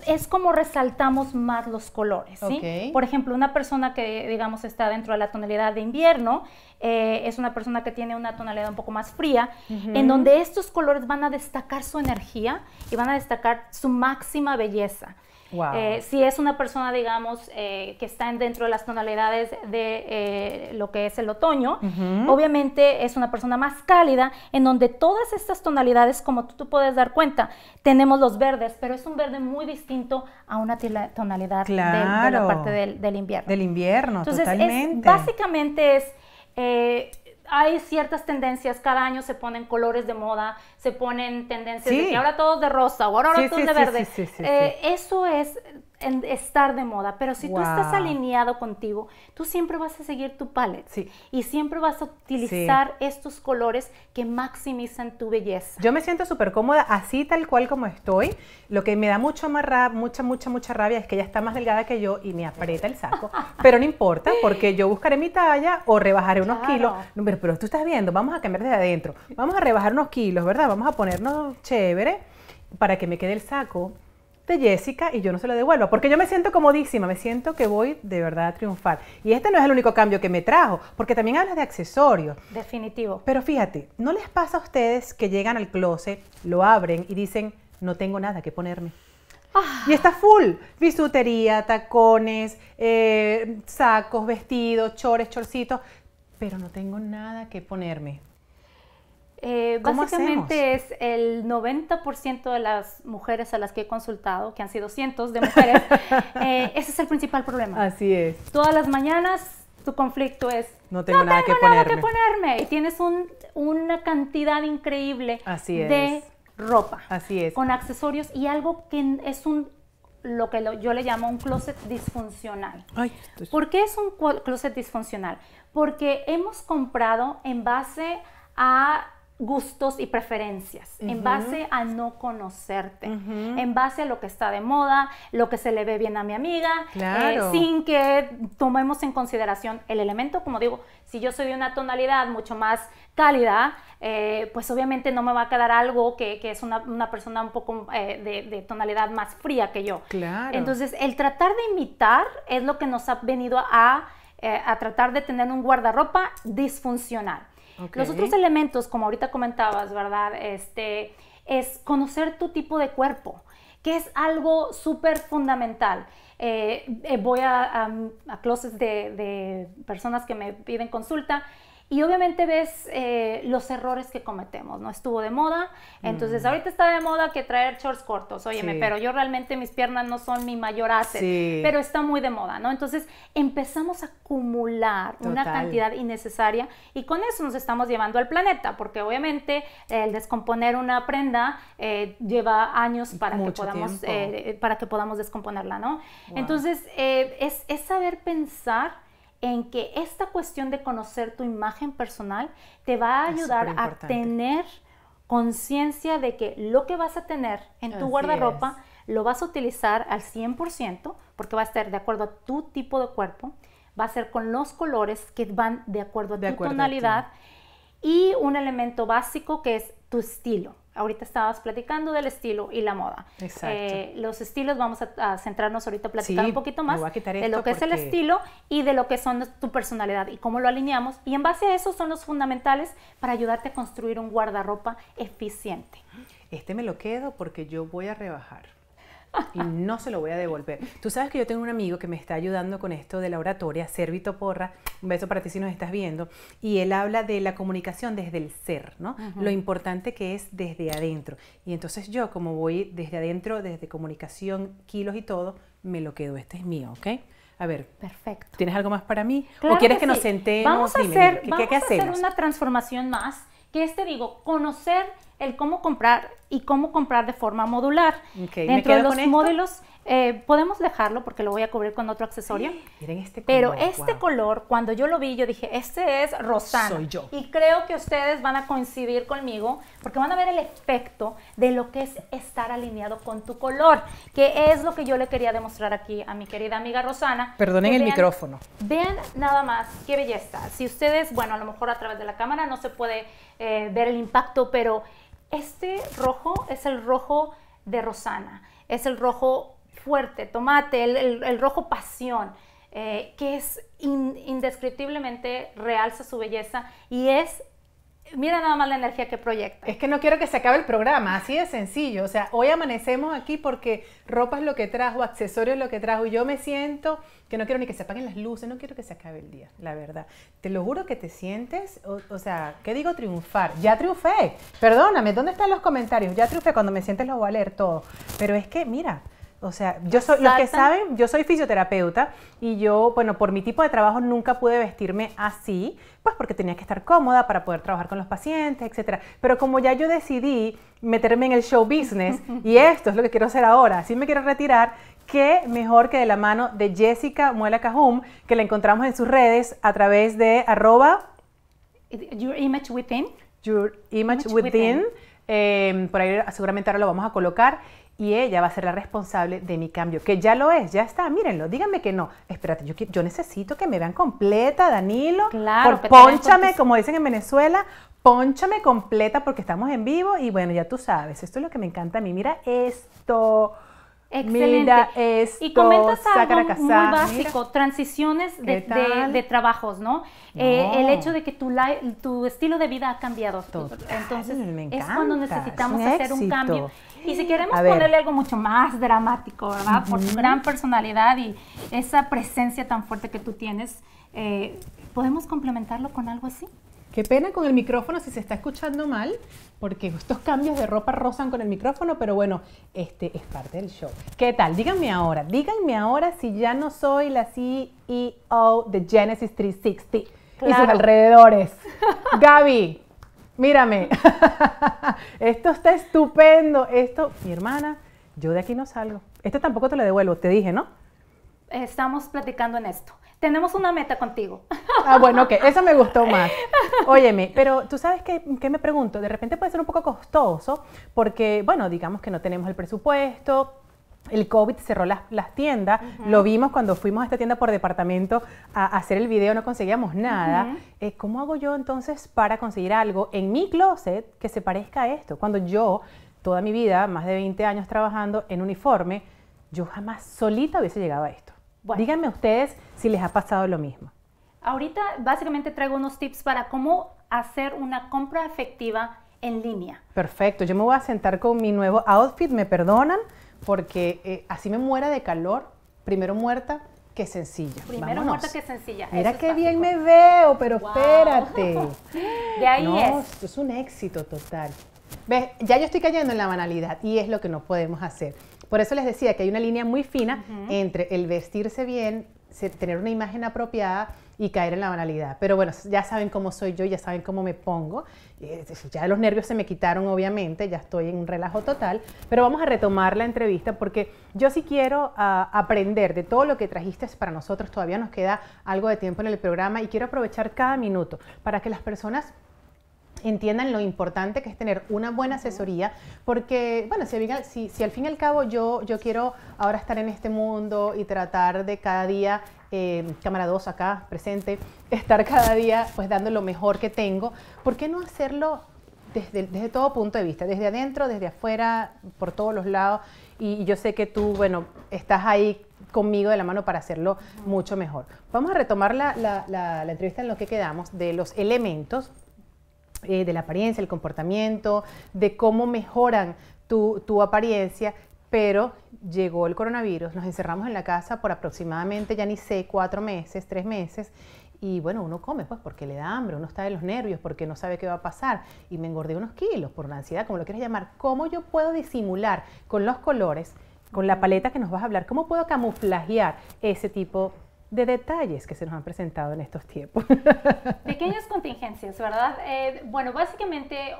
es como resaltamos más los colores. ¿sí? Por ejemplo, una persona que, digamos, está dentro de la tonalidad de invierno, eh, es una persona que tiene una tonalidad un poco más fría, en donde estos colores van a destacar su energía y van a destacar su máxima belleza. Eh, si es una persona, digamos, eh, que está dentro de las tonalidades de eh, lo que es el otoño, obviamente es una persona más cálida, en donde todas estas tonalidades, como tú, tú, puedes dar cuenta, tenemos los verdes, pero es un verde muy distinto a una tonalidad de, la parte del, invierno. Del invierno, Entonces, totalmente. básicamente es hay ciertas tendencias, cada año se ponen colores de moda, se ponen tendencias de que ahora todos de rosa o ahora, todos de verde. Eh, eso es estar de moda, pero si tú estás alineado contigo, tú siempre vas a seguir tu palette y siempre vas a utilizar estos colores que maximizan tu belleza. Yo me siento súper cómoda así tal cual como estoy. Lo que me da mucho más mucha, mucha, mucha rabia es que ella está más delgada que yo y me aprieta el saco, pero no importa porque yo buscaré mi talla o rebajaré unos kilos. No, pero, pero tú estás viendo, vamos a cambiar desde adentro, vamos a rebajar unos kilos, ¿verdad? Vamos a ponernos chévere para que me quede el saco de Jessica y yo no se lo devuelvo, porque yo me siento comodísima, me siento que voy de verdad a triunfar. Y este no es el único cambio que me trajo, porque también hablas de accesorios. Definitivo. Pero fíjate, ¿no les pasa a ustedes que llegan al closet, lo abren y dicen, no tengo nada que ponerme? Y está full, bisutería, tacones, eh, sacos, vestidos, chores, chorcitos, pero no tengo nada que ponerme. Eh, básicamente es el 90% de las mujeres a las que he consultado, que han sido cientos de mujeres, eh, ese es el principal problema. Así es. Todas las mañanas tu conflicto es, no tengo, nada, que ponerme. Y tienes una cantidad increíble de ropa. Así es. Con accesorios y algo que es un lo que yo le llamo un closet disfuncional. Ay, ¿Por qué es un closet disfuncional? Porque hemos comprado en base a gustos y preferencias, en base a no conocerte, en base a lo que está de moda, lo que se le ve bien a mi amiga, eh, sin que tomemos en consideración el elemento, como digo, si yo soy de una tonalidad mucho más cálida, eh, pues obviamente no me va a quedar algo que, es una, persona un poco eh, de, tonalidad más fría que yo. Entonces, el tratar de imitar es lo que nos ha venido a tratar de tener un guardarropa disfuncional. Los otros elementos, como ahorita comentabas, ¿verdad? Este, es conocer tu tipo de cuerpo, que es algo súper fundamental. Eh, eh, voy a, a, de, personas que me piden consulta y obviamente ves eh, los errores que cometemos, ¿no? Estuvo de moda, entonces mm. ahorita está de moda que traer shorts cortos, óyeme, pero yo realmente mis piernas no son mi mayor asset, pero está muy de moda, ¿no? Entonces empezamos a acumular una cantidad innecesaria y con eso nos estamos llevando al planeta, porque obviamente el descomponer una prenda eh, lleva años para que podamos eh, para que podamos descomponerla, ¿no? Entonces es, es saber pensar en que esta cuestión de conocer tu imagen personal te va a ayudar a tener conciencia de que lo que vas a tener en tu guardarropa lo vas a utilizar al 100% porque va a estar de acuerdo a tu tipo de cuerpo, va a ser con los colores que van de acuerdo a tu tonalidad y un elemento básico que es tu estilo ahorita estabas platicando del estilo y la moda. Exacto. Eh, los estilos, vamos a, centrarnos ahorita a platicar un poquito más de lo que es el estilo y de lo que son tu personalidad y cómo lo alineamos. Y en base a eso son los fundamentales para ayudarte a construir un guardarropa eficiente. Este me lo quedo porque yo voy a rebajar y no se lo voy a devolver. Tú sabes que yo tengo un amigo que me está ayudando con esto de la oratoria, Servito Porra, un beso para ti si nos estás viendo, y él habla de la comunicación desde el ser, ¿no? Lo importante que es desde adentro. Y entonces yo, como voy desde adentro, desde comunicación, kilos y todo, me lo quedo, este es mío, ¿ok? A ver. Perfecto. ¿Tienes algo más para mí? ¿O quieres que, nos sentemos? Vamos a, hacer, vamos a hacer una transformación más, que es, te digo, conocer el cómo comprar y cómo comprar de forma modular. Dentro de los módulos eh, podemos dejarlo porque lo voy a cubrir con otro accesorio. miren este color, Pero este color, cuando yo lo vi, yo dije, este es Rosana. yo. Y creo que ustedes van a coincidir conmigo porque van a ver el efecto de lo que es estar alineado con tu color, que es lo que yo le quería demostrar aquí a mi querida amiga Rosana. Perdonen el micrófono. Vean nada más, qué belleza. Si ustedes, bueno, a lo mejor a través de la cámara no se puede eh, ver el impacto, pero este rojo es el rojo de Rosana, es el rojo fuerte, tomate, el, rojo pasión, eh, que es indescriptiblemente realza su belleza y es Mira nada más la energía que proyecta. Es que no quiero que se acabe el programa, así de sencillo. O sea, hoy amanecemos aquí porque ropa es lo que trajo, accesorios es lo que trajo. Yo me siento que no quiero ni que se apaguen las luces, no quiero que se acabe el día, la verdad. Te lo juro que te sientes, o, o sea, ¿qué digo triunfar? Ya triunfé. Perdóname, ¿dónde están los comentarios? Ya triunfé cuando me sientes lo voy a leer todo. Pero es que, mira, o sea, yo soy, los que saben, yo soy fisioterapeuta y yo, bueno, por mi tipo de trabajo nunca pude vestirme así, pues porque tenía que estar cómoda para poder trabajar con los pacientes, etcétera. Pero como ya yo decidí meterme en el show business y esto es lo que quiero hacer ahora, así me quiero retirar, qué mejor que de la mano de Jessica Muela Cajum, que la encontramos en sus redes a través de arroba Your Image Within. Your Image, Within. Em, por ahí seguramente ahora lo vamos a colocar y ella va a ser la responsable de mi cambio, que ya lo es, ya está, mírenlo, díganme que no. Espérate, yo, yo necesito que me vean completa, Danilo. Claro. Por, ponchame, como dicen en Venezuela, ponchame completa porque estamos en vivo y bueno, ya tú sabes, esto es lo que me encanta a mí. Mira esto. Excelente. y comentas algo muy básico, transiciones de, trabajos, ¿no? Eh, el hecho de que tu, tu estilo de vida ha cambiado. todo. Entonces, es cuando necesitamos hacer un cambio. Y si queremos ponerle algo mucho más dramático, ¿verdad? Por tu gran personalidad y esa presencia tan fuerte que tú tienes, eh, ¿podemos complementarlo con algo así? Qué pena con el micrófono si se está escuchando mal, porque estos cambios de ropa rozan con el micrófono, pero bueno, este es parte del show. ¿Qué tal? Díganme ahora, díganme ahora si ya no soy la CEO de Genesis 360 y sus alrededores. Gaby, mírame. Esto está estupendo. Esto, mi hermana, yo de aquí no salgo. Esto tampoco te lo devuelvo, te dije, ¿no? estamos platicando en esto. Tenemos una meta contigo. Ah, bueno, ok, Eso me gustó más. Óyeme, pero tú sabes qué, me pregunto, de repente puede ser un poco costoso porque, bueno, digamos que no tenemos el presupuesto, el COVID cerró las, tiendas, lo vimos cuando fuimos a esta tienda por departamento a, hacer el video, no conseguíamos nada. Eh, ¿Cómo hago yo entonces para conseguir algo en mi closet que se parezca a esto? Cuando yo, toda mi vida, más de 20 años trabajando en uniforme, yo jamás solita hubiese llegado a esto. Díganme ustedes si les ha pasado lo mismo. Ahorita básicamente traigo unos tips para cómo hacer una compra efectiva en línea. Perfecto, yo me voy a sentar con mi nuevo outfit, me perdonan, porque eh, así me muera de calor, primero muerta que sencilla. Primero muerta que sencilla. Mira que qué bien me veo, pero espérate. de ahí no, es. Esto es un éxito total. ¿Ves? Ya yo estoy cayendo en la banalidad y es lo que no podemos hacer. Por eso les decía que hay una línea muy fina entre el vestirse bien, tener una imagen apropiada y caer en la banalidad. Pero bueno, ya saben cómo soy yo, ya saben cómo me pongo. Eh, ya los nervios se me quitaron, obviamente, ya estoy en un relajo total. Pero vamos a retomar la entrevista porque yo sí quiero ah, aprender de todo lo que trajiste para nosotros. Todavía nos queda algo de tiempo en el programa y quiero aprovechar cada minuto para que las personas entiendan lo importante que es tener una buena asesoría, porque, bueno, si, si, al fin y al cabo yo, yo quiero ahora estar en este mundo y tratar de cada día, eh, cámara 2 acá presente, estar cada día pues dando lo mejor que tengo, ¿por qué no hacerlo desde, desde, todo punto de vista, desde adentro, desde afuera, por todos los lados. Y, yo sé que tú, bueno, estás ahí conmigo de la mano para hacerlo mucho mejor. Vamos a retomar la, la, la, la entrevista en lo que quedamos de los elementos eh, de la apariencia, el comportamiento, de cómo mejoran tu, tu apariencia, pero llegó el coronavirus, nos encerramos en la casa por aproximadamente, ya ni sé, cuatro meses, tres meses, y bueno, uno come pues porque le da hambre, uno está de los nervios, porque no sabe qué va a pasar, y me engordé unos kilos por una ansiedad, como lo quieras llamar, ¿cómo yo puedo disimular con los colores, con la paleta que nos vas a hablar, cómo puedo camuflajear ese tipo de de detalles que se nos han presentado en estos tiempos. Pequeñas contingencias, ¿verdad? Eh, bueno, básicamente, eh,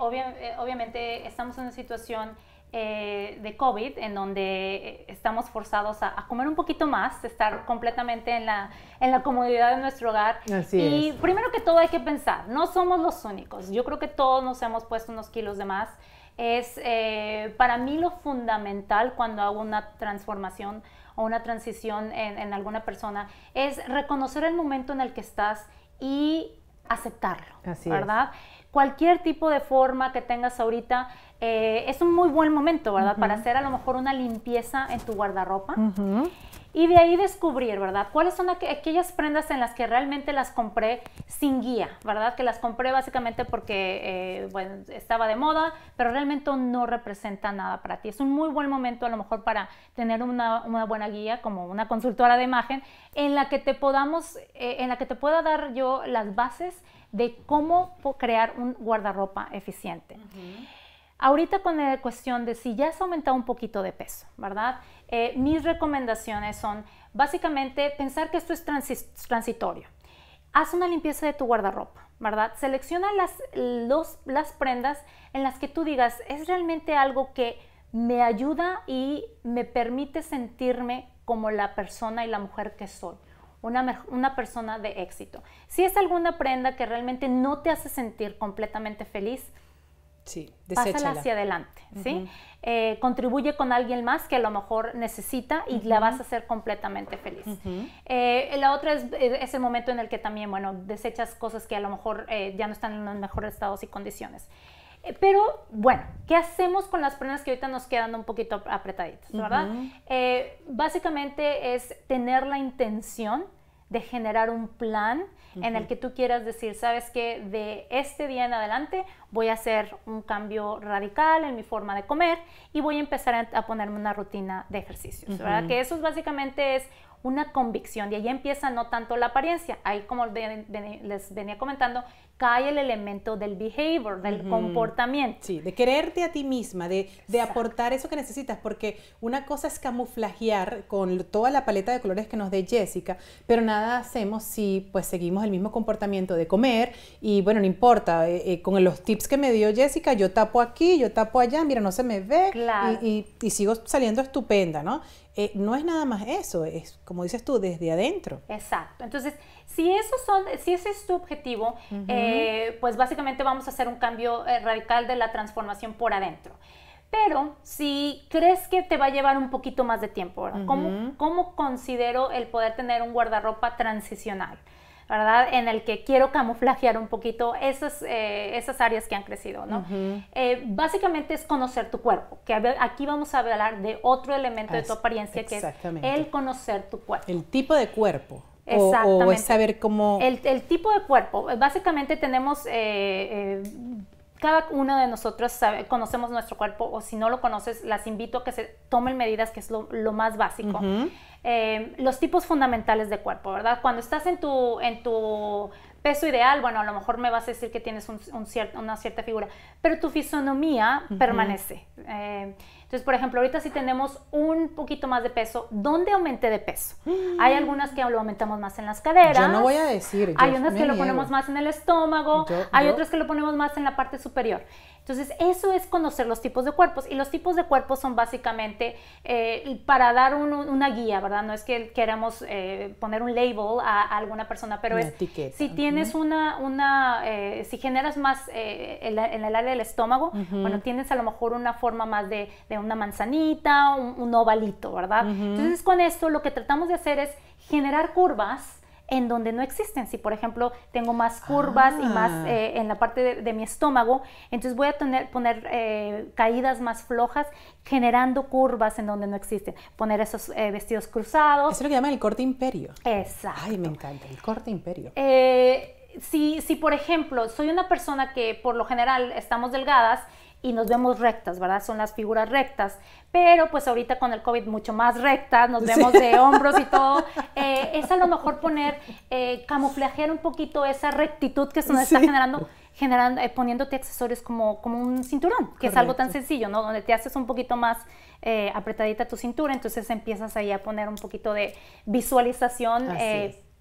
obviamente estamos en una situación eh, de COVID en donde estamos forzados a, comer un poquito más, estar completamente en la, en la comodidad de nuestro hogar. y primero que todo hay que pensar, no somos los únicos. Yo creo que todos nos hemos puesto unos kilos de más. Es para mí lo fundamental cuando hago una transformación o una transición en, alguna persona, es reconocer el momento en el que estás y aceptarlo, ¿verdad? Cualquier tipo de forma que tengas ahorita eh, es un muy buen momento, ¿verdad? Para hacer a lo mejor una limpieza en tu guardarropa y de ahí descubrir, ¿verdad? ¿Cuáles son aquellas prendas en las que realmente las compré sin guía, ¿verdad? Que las compré básicamente porque eh, bueno, estaba de moda, pero realmente no representa nada para ti. Es un muy buen momento a lo mejor para tener una, buena guía como una consultora de imagen en la que te podamos, eh, en la que te pueda dar yo las bases de cómo crear un guardarropa eficiente. Ahorita con la cuestión de si ya has aumentado un poquito de peso, ¿verdad? Eh, mis recomendaciones son básicamente pensar que esto es transitorio. Haz una limpieza de tu guardarropa, ¿verdad? Selecciona las, prendas en las que tú digas, es realmente algo que me ayuda y me permite sentirme como la persona y la mujer que soy. una, persona de éxito. Si es alguna prenda que realmente no te hace sentir completamente feliz, Sí, Pásala hacia adelante, ¿sí? Eh, contribuye con alguien más que a lo mejor necesita y la vas a hacer completamente feliz. Eh, la otra es, es, el momento en el que también, bueno, desechas cosas que a lo mejor eh, ya no están en los mejores estados y condiciones. Pero bueno, ¿qué hacemos con las prendas que ahorita nos quedan un poquito apretaditas, verdad? básicamente es tener la intención de generar un plan en el que tú quieras decir, sabes que de este día en adelante voy a hacer un cambio radical en mi forma de comer y voy a empezar a, ponerme una rutina de ejercicios, ¿verdad? Que eso es básicamente es una convicción y ahí empieza no tanto la apariencia, ahí como les venía comentando, cae el elemento del behavior, del comportamiento. Sí, de quererte a ti misma, de, de aportar eso que necesitas, porque una cosa es camuflajear con toda la paleta de colores que nos dé Jessica, pero nada hacemos si pues seguimos el mismo comportamiento de comer y bueno, no importa, eh, eh, con los tips que me dio Jessica, yo tapo aquí, yo tapo allá, mira, no se me ve y, y, sigo saliendo estupenda, ¿no? Eh, no es nada más eso, es como dices tú, desde adentro. Exacto. Entonces, si, eso son, si ese es tu objetivo, eh, pues básicamente vamos a hacer un cambio eh, radical de la transformación por adentro. Pero si crees que te va a llevar un poquito más de tiempo, ¿Cómo, considero el poder tener un guardarropa transicional? ¿Verdad? En el que quiero camuflajear un poquito esas, eh, esas áreas que han crecido, ¿no? básicamente es conocer tu cuerpo, que aquí vamos a hablar de otro elemento de tu apariencia, que es el conocer tu cuerpo. El tipo de cuerpo. Exactamente. O, es saber cómo... El, tipo de cuerpo. Básicamente tenemos... Eh, eh, cada uno de nosotros conocemos nuestro cuerpo o si no lo conoces, las invito a que se tomen medidas, que es lo, más básico. Eh, los tipos fundamentales de cuerpo, ¿verdad? Cuando estás en tu, en tu peso ideal, bueno, a lo mejor me vas a decir que tienes un, una cierta figura, pero tu fisonomía permanece. Eh, entonces, por ejemplo, ahorita si tenemos un poquito más de peso, ¿dónde aumenté de peso? Mm. Hay algunas que lo aumentamos más en las caderas. Yo no voy a decir. Hay unas que lo ponemos más en el estómago, hay otras que lo ponemos más en la parte superior. Entonces, eso es conocer los tipos de cuerpos. Y los tipos de cuerpos son básicamente eh, para dar una guía, ¿verdad? No es que queramos eh, poner un label a, alguna persona, pero es si tienes una, una eh, si generas más eh, en, el área del estómago, bueno, tienes a lo mejor una forma más de, de una manzanita, un, ovalito, ¿verdad? Entonces, con esto lo que tratamos de hacer es generar curvas en donde no existen. Si, por ejemplo, tengo más curvas y más ah. eh, en la parte de, mi estómago, entonces voy a poner eh, caídas más flojas, generando curvas en donde no existen. Poner esos eh, vestidos cruzados. Eso es lo que llaman el corte imperio. Exacto. Ay, me encanta, el corte imperio. si, si, por ejemplo, soy una persona que por lo general estamos delgadas y nos vemos rectas, ¿verdad? Son las figuras rectas. Pero pues ahorita con el COVID mucho más rectas, nos vemos de hombros y todo. Eh, es a lo mejor poner, eh, camuflajear un poquito esa rectitud que se nos está generando. Generando, eh, poniéndote accesorios como, como un cinturón, que es algo tan sencillo, ¿no? Donde te haces un poquito más eh, apretadita tu cintura, entonces empiezas ahí a poner un poquito de visualización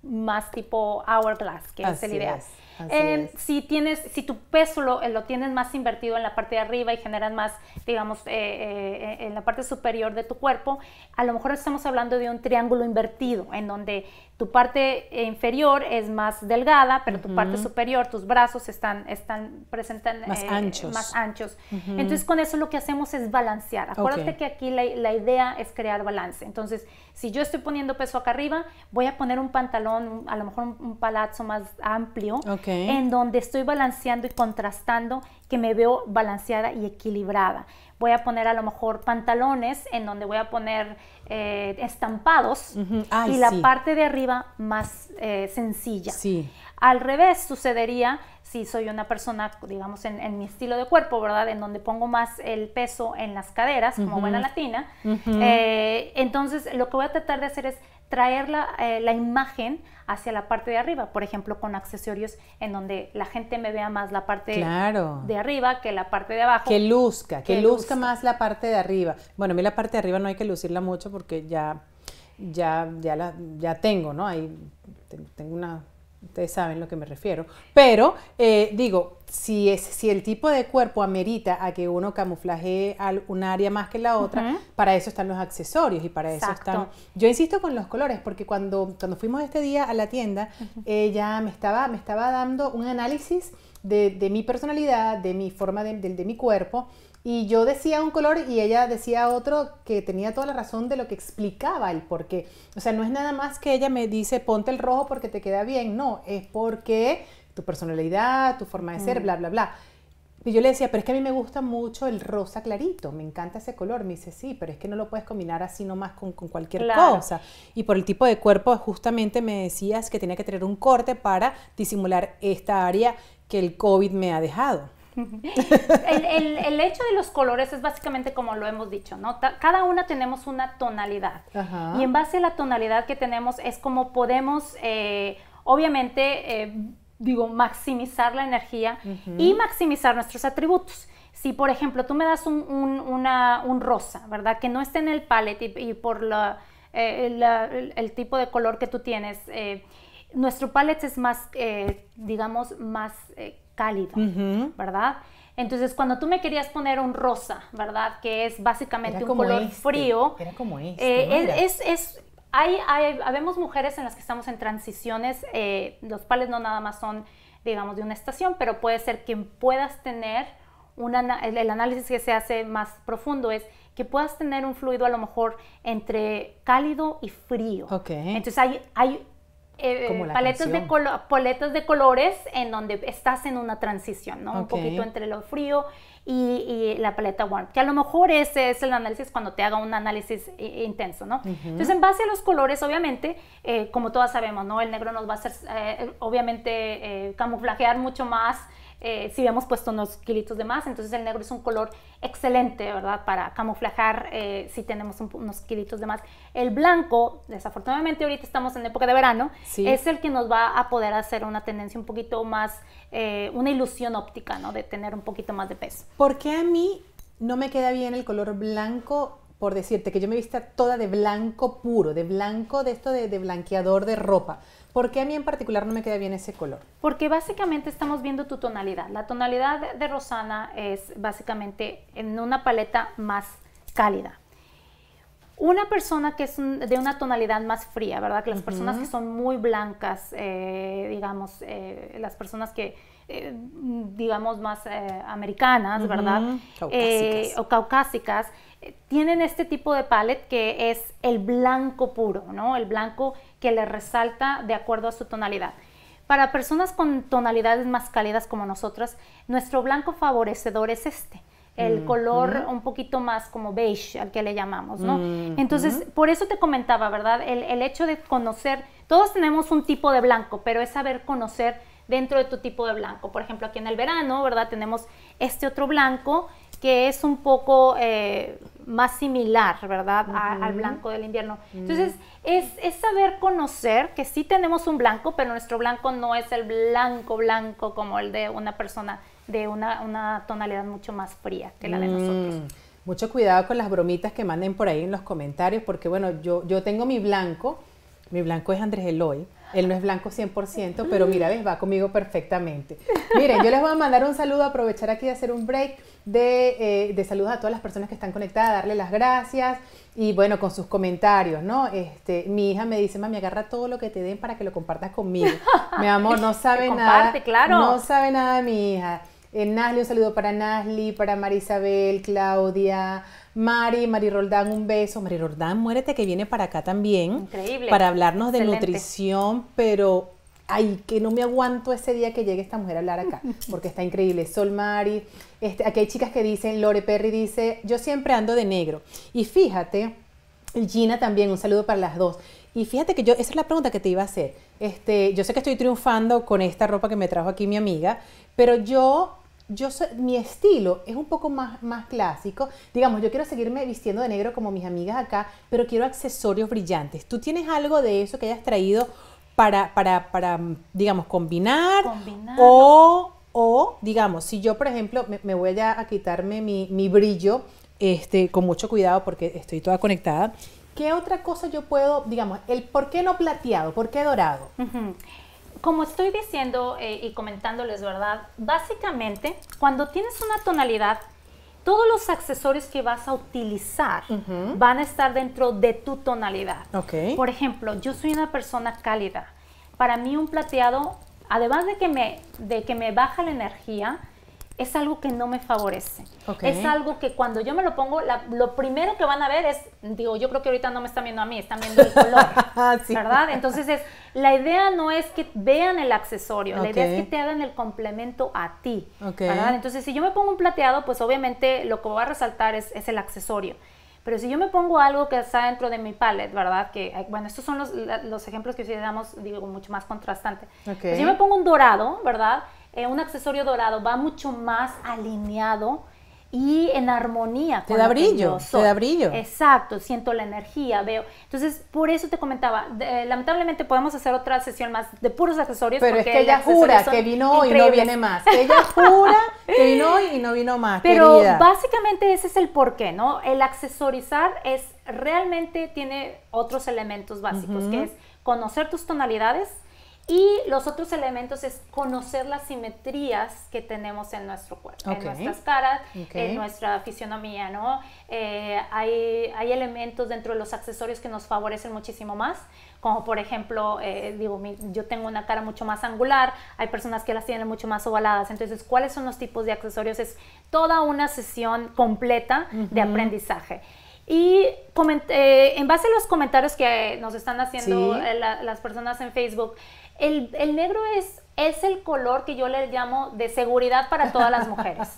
más tipo hourglass, que es el ideal. Em, si tienes, si tu peso lo, lo, tienes más invertido en la parte de arriba y generas más, digamos, eh, eh, en la parte superior de tu cuerpo, a lo mejor estamos hablando de un triángulo invertido, en donde tu parte inferior es más delgada, pero tu parte superior, tus brazos están, están presentan más eh, anchos. Más anchos. Entonces con eso lo que hacemos es balancear. Acuérdate que aquí la, idea es crear balance. Entonces, si yo estoy poniendo peso acá arriba, voy a poner un pantalón, a lo mejor un, palazzo más amplio, en donde estoy balanceando y contrastando que me veo balanceada y equilibrada. Voy a poner a lo mejor pantalones en donde voy a poner eh, estampados y la parte de arriba más eh, sencilla. Al revés sucedería si soy una persona, digamos, en, mi estilo de cuerpo, ¿verdad? En donde pongo más el peso en las caderas, como buena latina. Eh, entonces, lo que voy a tratar de hacer es traer eh, la, imagen hacia la parte de arriba, por ejemplo, con accesorios en donde la gente me vea más la parte de arriba que la parte de abajo. Que luzca, que, luzca, más la parte de arriba. Bueno, a mí la parte de arriba no hay que lucirla mucho porque ya, ya, ya, la, ya tengo, ¿no? Ahí tengo una ustedes saben lo que me refiero, pero eh, digo, si, es, si el tipo de cuerpo amerita a que uno camuflaje un área más que la otra, para eso están los accesorios y para eso están... Yo insisto con los colores, porque cuando, cuando fuimos este día a la tienda, ella me estaba, me estaba dando un análisis de, de mi personalidad, de mi forma de, de mi cuerpo, y yo decía un color y ella decía otro que tenía toda la razón de lo que explicaba el por qué. O sea, no es nada más que ella me dice ponte el rojo porque te queda bien, no, es porque tu personalidad, tu forma de ser, mm. bla, bla, bla. Y yo le decía, pero es que a mí me gusta mucho el rosa clarito, me encanta ese color. Me dice, sí, pero es que no lo puedes combinar así nomás con, cualquier cosa. Y por el tipo de cuerpo, justamente me decías que tenía que tener un corte para disimular esta área que el COVID me ha dejado el, el, hecho de los colores es básicamente como lo hemos dicho, ¿no? cada una tenemos una tonalidad. Y en base a la tonalidad que tenemos es como podemos, eh, obviamente, eh, digo, maximizar la energía y maximizar nuestros atributos. Si, por ejemplo, tú me das un, rosa, ¿verdad? Que no esté en el palette y, por la, eh, el, tipo de color que tú tienes nuestro palette es más, digamos, más cálido, ¿verdad? Entonces, cuando tú me querías poner un rosa, ¿verdad? Que es básicamente un color este, frío. Era como este, eh, es, es, hay, hay, habemos mujeres en las que estamos en transiciones, eh, los cuales no nada más son, digamos, de una estación, pero puede ser que puedas tener, el, análisis que se hace más profundo es que puedas tener un fluido a lo mejor entre cálido y frío. Entonces, hay, hay eh, eh paletas de, colo de colores en donde estás en una transición, ¿no? Un poquito entre lo frío y, y, la paleta warm, que a lo mejor ese es el análisis cuando te haga un análisis eh, intenso, ¿no? Entonces, en base a los colores, obviamente, eh, como todas sabemos, ¿no? El negro nos va a hacer, obviamente, camuflajear mucho más eh, si habíamos puesto unos kilitos de más, entonces el negro es un color excelente, ¿verdad? Para camuflajar eh, si tenemos unos kilitos de más. El blanco, desafortunadamente ahorita estamos en época de verano, es el que nos va a poder hacer una tendencia un poquito más, eh, una ilusión óptica, ¿no? De tener un poquito más de peso. ¿Por qué a mí no me queda bien el color blanco? Por decirte que yo me vista toda de blanco puro, de blanco de esto de, de blanqueador de ropa ¿Por qué a mí en particular no me queda bien ese color? Porque básicamente estamos viendo tu tonalidad. La tonalidad de Rosana es básicamente en una paleta más cálida. Una persona que es de una tonalidad más fría, ¿verdad? Que las personas que son muy blancas, eh, digamos, eh, las personas que, eh, digamos, más americanas, ¿verdad? o caucásicas tienen este tipo de palette que es el blanco puro, ¿no? El blanco que le resalta de acuerdo a su tonalidad. Para personas con tonalidades más cálidas como nosotras, nuestro blanco favorecedor es este, el color un poquito más como beige, al que le llamamos, ¿no? Entonces, por eso te comentaba, ¿verdad? El, el hecho de conocer, todos tenemos un tipo de blanco, pero es saber conocer dentro de tu tipo de blanco. Por ejemplo, aquí en el verano, ¿verdad? Tenemos este otro blanco que es un poco eh, más similar, ¿verdad?, al blanco del invierno. Mm. Entonces, es, saber conocer que sí tenemos un blanco, pero nuestro blanco no es el blanco blanco como el de una persona de una, tonalidad mucho más fría que la de mm. nosotros. Mucho cuidado con las bromitas que manden por ahí en los comentarios, porque bueno, yo, yo tengo mi blanco, mi blanco es Andrés Eloy. Él no es blanco 100%, pero mm. mira, ves, va conmigo perfectamente. Miren, yo les voy a mandar un saludo, aprovechar aquí de hacer un break de, eh, saludos a todas las personas que están conectadas, darle las gracias y bueno, con sus comentarios, ¿no? Este, mi hija me dice, mami, agarra todo lo que te den para que lo compartas conmigo. mi amor, no sabe nada. Claro. No sabe nada mi hija. En eh, Nasli, un saludo para Nasli, para Marisabel, Claudia, Mari, Mari Roldán, un beso. Mari Roldán, muérete que viene para acá también. Increíble. Para hablarnos de nutrición, pero ay, que no me aguanto ese día que llegue esta mujer a hablar acá, porque está increíble. Sol Mari, este, aquí hay chicas que dicen, Lore Perry dice, yo siempre ando de negro. Y fíjate, Gina también, un saludo para las dos. Y fíjate que yo, esa es la pregunta que te iba a hacer. Este, yo sé que estoy triunfando con esta ropa que me trajo aquí mi amiga, pero yo yo mi estilo es un poco más, más clásico. Digamos, yo quiero seguirme vistiendo de negro como mis amigas acá, pero quiero accesorios brillantes. ¿Tú tienes algo de eso que hayas traído para, para, para mm, digamos, combinar? O, o, digamos, si yo, por ejemplo, me, voy a, a quitarme mi, brillo, este, con mucho cuidado porque estoy toda conectada. ¿Qué otra cosa yo puedo, digamos, el por qué no plateado, por qué dorado? como estoy diciendo eh, y comentándoles, ¿verdad? Básicamente, cuando tienes una tonalidad, todos los accesorios que vas a utilizar van a estar dentro de tu tonalidad. Por ejemplo, yo soy una persona cálida. Para mí un plateado, además de que me baja la energía, es algo que no me favorece. Es algo que cuando yo me lo pongo, lo primero que van a ver es, digo, yo creo que ahorita no me están viendo a mí, están viendo el color, ah, ¿verdad? Entonces la idea no es que vean el accesorio, la idea es que te hagan el complemento a ti, ¿verdad? Entonces si yo me pongo un plateado, pues obviamente lo que va a resaltar es, el accesorio. Pero si yo me pongo algo que está dentro de mi palette, ¿verdad? Que, bueno, estos son los, ejemplos que usamos, damos, digo, mucho más contrastante. Pues, si yo me pongo un dorado, ¿verdad? Eh, un accesorio dorado va mucho más alineado y en armonía. Con te da brillo, te da brillo. Exacto, siento la energía, veo. Entonces, por eso te comentaba, eh, lamentablemente podemos hacer otra sesión más de puros accesorios. Pero es que ella jura que vino hoy y no viene más. Ella jura que vino hoy y no vino más. Pero básicamente ese es el porqué, ¿no? El accesorizar es realmente tiene otros elementos básicos, que es conocer tus tonalidades, y los otros elementos es conocer las simetrías que tenemos en nuestro cuerpo, en nuestras caras, en nuestra fisionomía, ¿no? Eh, hay, hay, elementos dentro de los accesorios que nos favorecen muchísimo más, como por ejemplo, eh, digo, yo tengo una cara mucho más angular, hay personas que las tienen mucho más ovaladas, entonces, ¿cuáles son los tipos de accesorios? Es toda una sesión completa de aprendizaje. Y eh, en base a los comentarios que nos están haciendo las personas en Facebook, el, negro es, el color que yo le llamo de seguridad para todas las mujeres.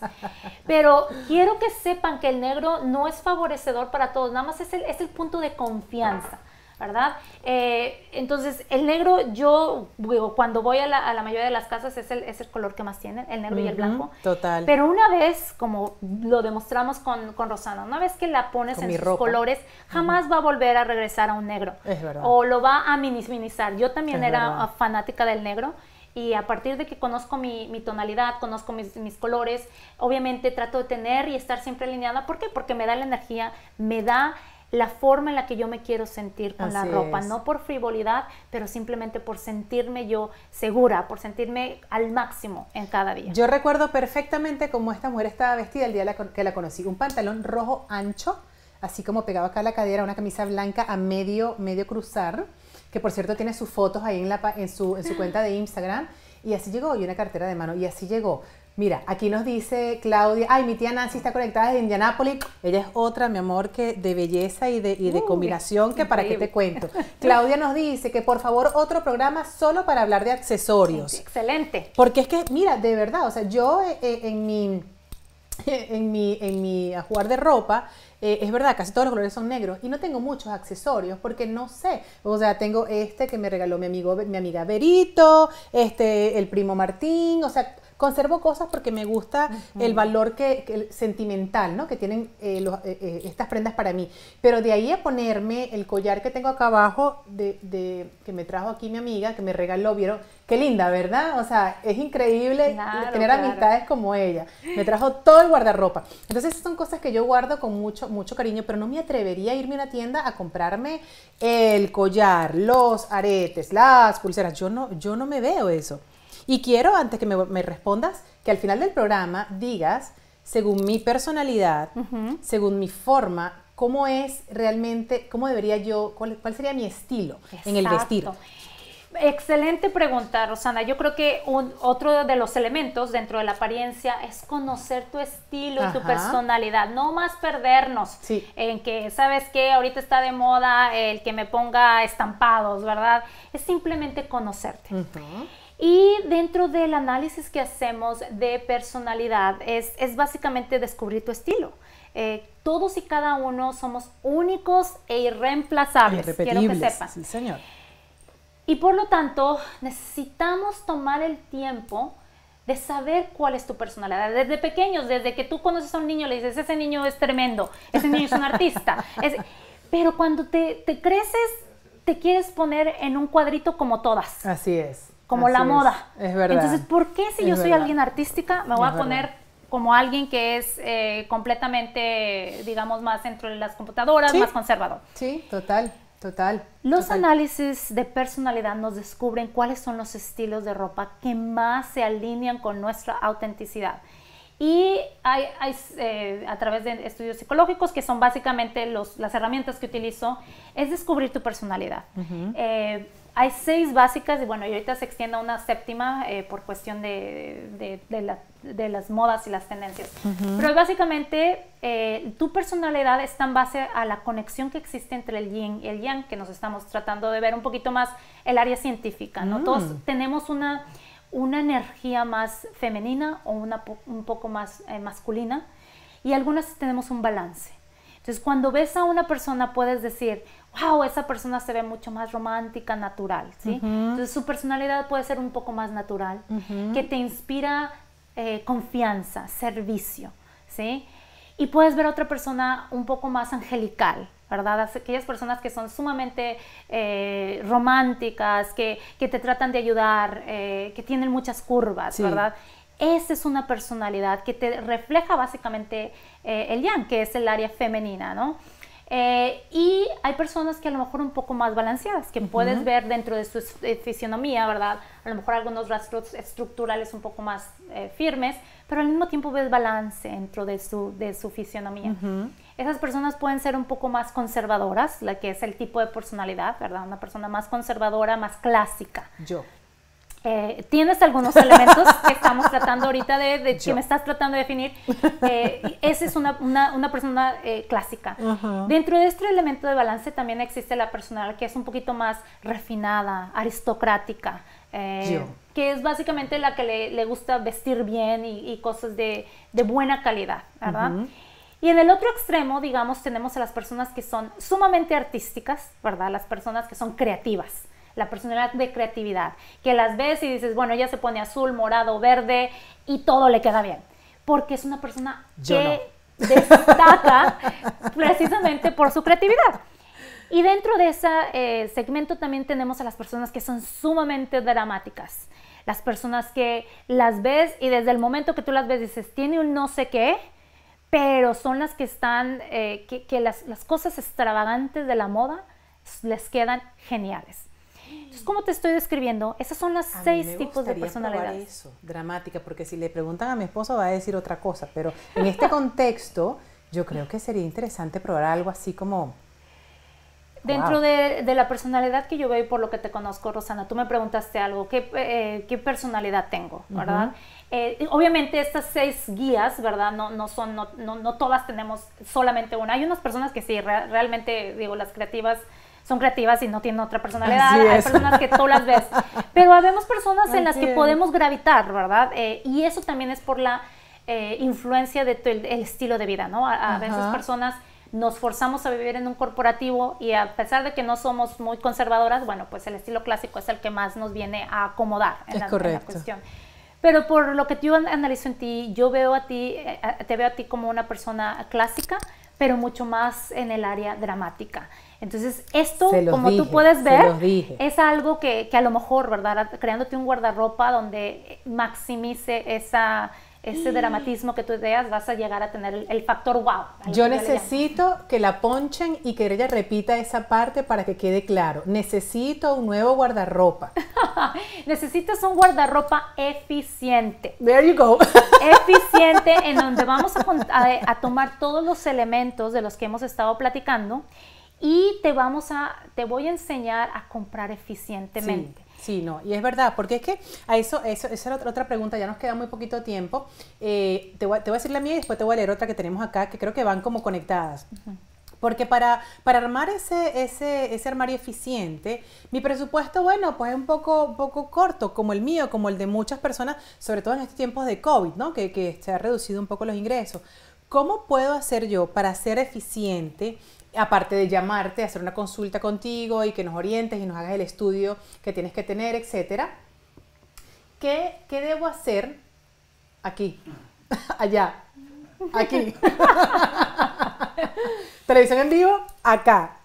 Pero quiero que sepan que el negro no es favorecedor para todos, nada más es el punto de confianza. ¿verdad? Eh, entonces, el negro, yo cuando voy a la, mayoría de las casas es el, es el, color que más tienen, el negro y el blanco. Total. Pero una vez, como lo demostramos con, con Rosana, una vez que la pones en sus colores, jamás va a volver a regresar a un negro. Es verdad. O lo va a minimizar. Yo también era fanática del negro y a partir de que conozco mi, mi tonalidad, conozco mis, mis, colores, obviamente trato de tener y estar siempre alineada. ¿Por qué? Porque me da la energía, me da la forma en la que yo me quiero sentir con la ropa, no por frivolidad, pero simplemente por sentirme yo segura, por sentirme al máximo en cada día. Yo recuerdo perfectamente cómo esta mujer estaba vestida el día que la conocí, un pantalón rojo ancho, así como pegaba acá la cadera, una camisa blanca a medio, medio cruzar, que por cierto tiene sus fotos ahí en, la, en, su, en su cuenta de Instagram, y así llegó, y una cartera de mano, y así llegó. Mira, aquí nos dice Claudia, ay, mi tía Nancy está conectada desde Indianápolis. Ella es otra, mi amor, que de belleza y de, uh, combinación, que para qué te cuento. Claudia nos dice que por favor otro programa solo para hablar de accesorios. Excelente. Porque es que, mira, de verdad, o sea, yo eh, eh, en mi en mi, en mi a jugar de ropa, eh, es verdad, casi todos los colores son negros y no tengo muchos accesorios porque no sé. O sea, tengo este que me regaló mi amigo, mi amiga Berito, este, el primo Martín, o sea, Conservo cosas porque me gusta el valor que, sentimental ¿no? que tienen eh, eh, eh, estas prendas para mí. Pero de ahí a ponerme el collar que tengo acá abajo, de, que me trajo aquí mi amiga, que me regaló, vieron, qué linda, ¿verdad? O sea, es increíble tener amistades como ella. Me trajo todo el guardarropa. Entonces, son cosas que yo guardo con mucho, mucho cariño, pero no me atrevería a irme a una tienda a comprarme el collar, los aretes, las pulseras. Yo no, yo no me veo eso. Y quiero, antes que me, respondas, que al final del programa digas, según mi personalidad, según mi forma, cómo es realmente, cómo debería yo, cuál, sería mi estilo en el vestir. Excelente pregunta, Rosana. Yo creo que otro de los elementos dentro de la apariencia es conocer tu estilo y tu personalidad, no más perdernos en que, ¿sabes qué? Ahorita está de moda el que me ponga estampados, ¿verdad? Es simplemente conocerte. Y dentro del análisis que hacemos de personalidad es, básicamente descubrir tu estilo. Eh, todos y cada uno somos únicos e irreemplazables. Quiero que sepan. Sí, señor. Y por lo tanto, necesitamos tomar el tiempo de saber cuál es tu personalidad. Desde pequeños, desde que tú conoces a un niño, le dices, ese niño es tremendo, ese niño es un artista. Pero cuando te, creces, te quieres poner en un cuadrito como todas. Así es. Como la moda. Es, verdad. Entonces, ¿por qué si yo soy alguien artística, me voy a poner como alguien que es eh, completamente, digamos, más dentro de las computadoras, más conservador? Sí, total. Total. Los análisis de personalidad nos descubren cuáles son los estilos de ropa que más se alinean con nuestra autenticidad. Y hay, eh, a través de estudios psicológicos, que son básicamente las herramientas que utilizo, es descubrir tu personalidad. Hay seis básicas y bueno, y ahorita se extiende a una séptima eh, por cuestión de, de, las modas y las tendencias. Pero básicamente eh, tu personalidad está en base a la conexión que existe entre el yin y el yang, que nos estamos tratando de ver un poquito más el área científica, ¿no? Todos mm. tenemos una, una energía más femenina o una un poco más eh, masculina y algunas tenemos un balance. Entonces, cuando ves a una persona puedes decir, wow, esa persona se ve mucho más romántica, natural, ¿sí? Entonces su personalidad puede ser un poco más natural, que te inspira eh, confianza, servicio, ¿sí? Y puedes ver otra persona un poco más angelical, ¿verdad? Aquellas personas que son sumamente eh, románticas, que, que, te tratan de ayudar, eh, que tienen muchas curvas, ¿verdad? Esa es una personalidad que te refleja básicamente el yang, que es el área femenina, ¿no? Eh, y hay personas que a lo mejor un poco más balanceadas, que puedes ver dentro de su eh, fisionomía, ¿verdad? A lo mejor algunos rastros estructurales un poco más eh, firmes, pero al mismo tiempo ves balance dentro de su, de su fisionomía. Esas personas pueden ser un poco más conservadoras, la que es el tipo de personalidad, ¿verdad? Una persona más conservadora, más clásica. Yo. Eh, tienes algunos elementos que estamos tratando ahorita de, que me estás tratando de definir. Eh, esa es una, una, persona eh, clásica. Dentro de este elemento de balance también existe la persona que es un poquito más refinada, aristocrática. que es básicamente la que le, le gusta vestir bien y, cosas de, de, buena calidad, ¿verdad? Y en el otro extremo, digamos, tenemos a las personas que son sumamente artísticas, ¿verdad? Las personas que son creativas la personalidad de creatividad, que las ves y dices, bueno, ya se pone azul, morado, verde y todo le queda bien, porque es una persona que destaca precisamente por su creatividad. Y dentro de ese eh, segmento también tenemos a las personas que son sumamente dramáticas. Las personas que las ves y desde el momento que tú las ves dices, tiene un no sé qué, pero son las que están, eh, que, las, cosas extravagantes de la moda les quedan geniales. ¿Cómo te estoy describiendo, Esas son las seis tipos de personalidades. dramática, porque si le preguntan a mi esposo va a decir otra cosa, pero en este contexto yo creo que sería interesante probar algo así como... Dentro de, la personalidad que yo veo y por lo que te conozco, Rosana, tú me preguntaste algo, ¿qué, eh, personalidad tengo? ¿Verdad? Eh, obviamente estas seis guías, ¿verdad? No, no son, no, todas tenemos solamente una. Hay unas personas que sí, realmente, digo, las creativas son creativas y no tienen otra personalidad, hay personas que tú las ves, pero habemos personas en las que podemos gravitar, ¿verdad? Eh, y eso también es por la eh, influencia del de el estilo de vida, ¿no? A, veces personas nos forzamos a vivir en un corporativo y a pesar de que no somos muy conservadoras, bueno, pues el estilo clásico es el que más nos viene a acomodar en, es cuestión. Pero por lo que yo analizo en ti, yo veo a ti, eh, te veo a ti como una persona clásica, pero mucho más en el área dramática. Entonces, esto, como tú puedes ver, es algo que, que, a lo mejor, ¿verdad? Creándote un guardarropa donde maximice esa, ese dramatismo que tú ideas, vas a llegar a tener el, factor wow. Yo necesito que la ponchen y que ella repita esa parte para que quede claro. Necesito un nuevo guardarropa. Necesitas un guardarropa eficiente. There you go. eficiente en donde vamos a tomar todos los elementos de los que hemos estado platicando y te vamos a, te voy a enseñar a comprar eficientemente. Sí. no, y es verdad, porque es que a eso, eso esa es otra pregunta, ya nos queda muy poquito tiempo. Eh, te, voy, te, voy, a decir la mía y después te voy a leer otra que tenemos acá, que creo que van como conectadas. Porque para, para armar ese, ese, ese, armario eficiente, mi presupuesto, bueno, pues es un poco, poco corto, como el mío, como el de muchas personas, sobre todo en estos tiempos de COVID, ¿no? Que, que se ha reducido un poco los ingresos. ¿Cómo puedo hacer yo para ser eficiente? aparte de llamarte, hacer una consulta contigo y que nos orientes y nos hagas el estudio que tienes que tener, etcétera. ¿Qué, debo hacer aquí, allá, aquí? Televisión en vivo, acá.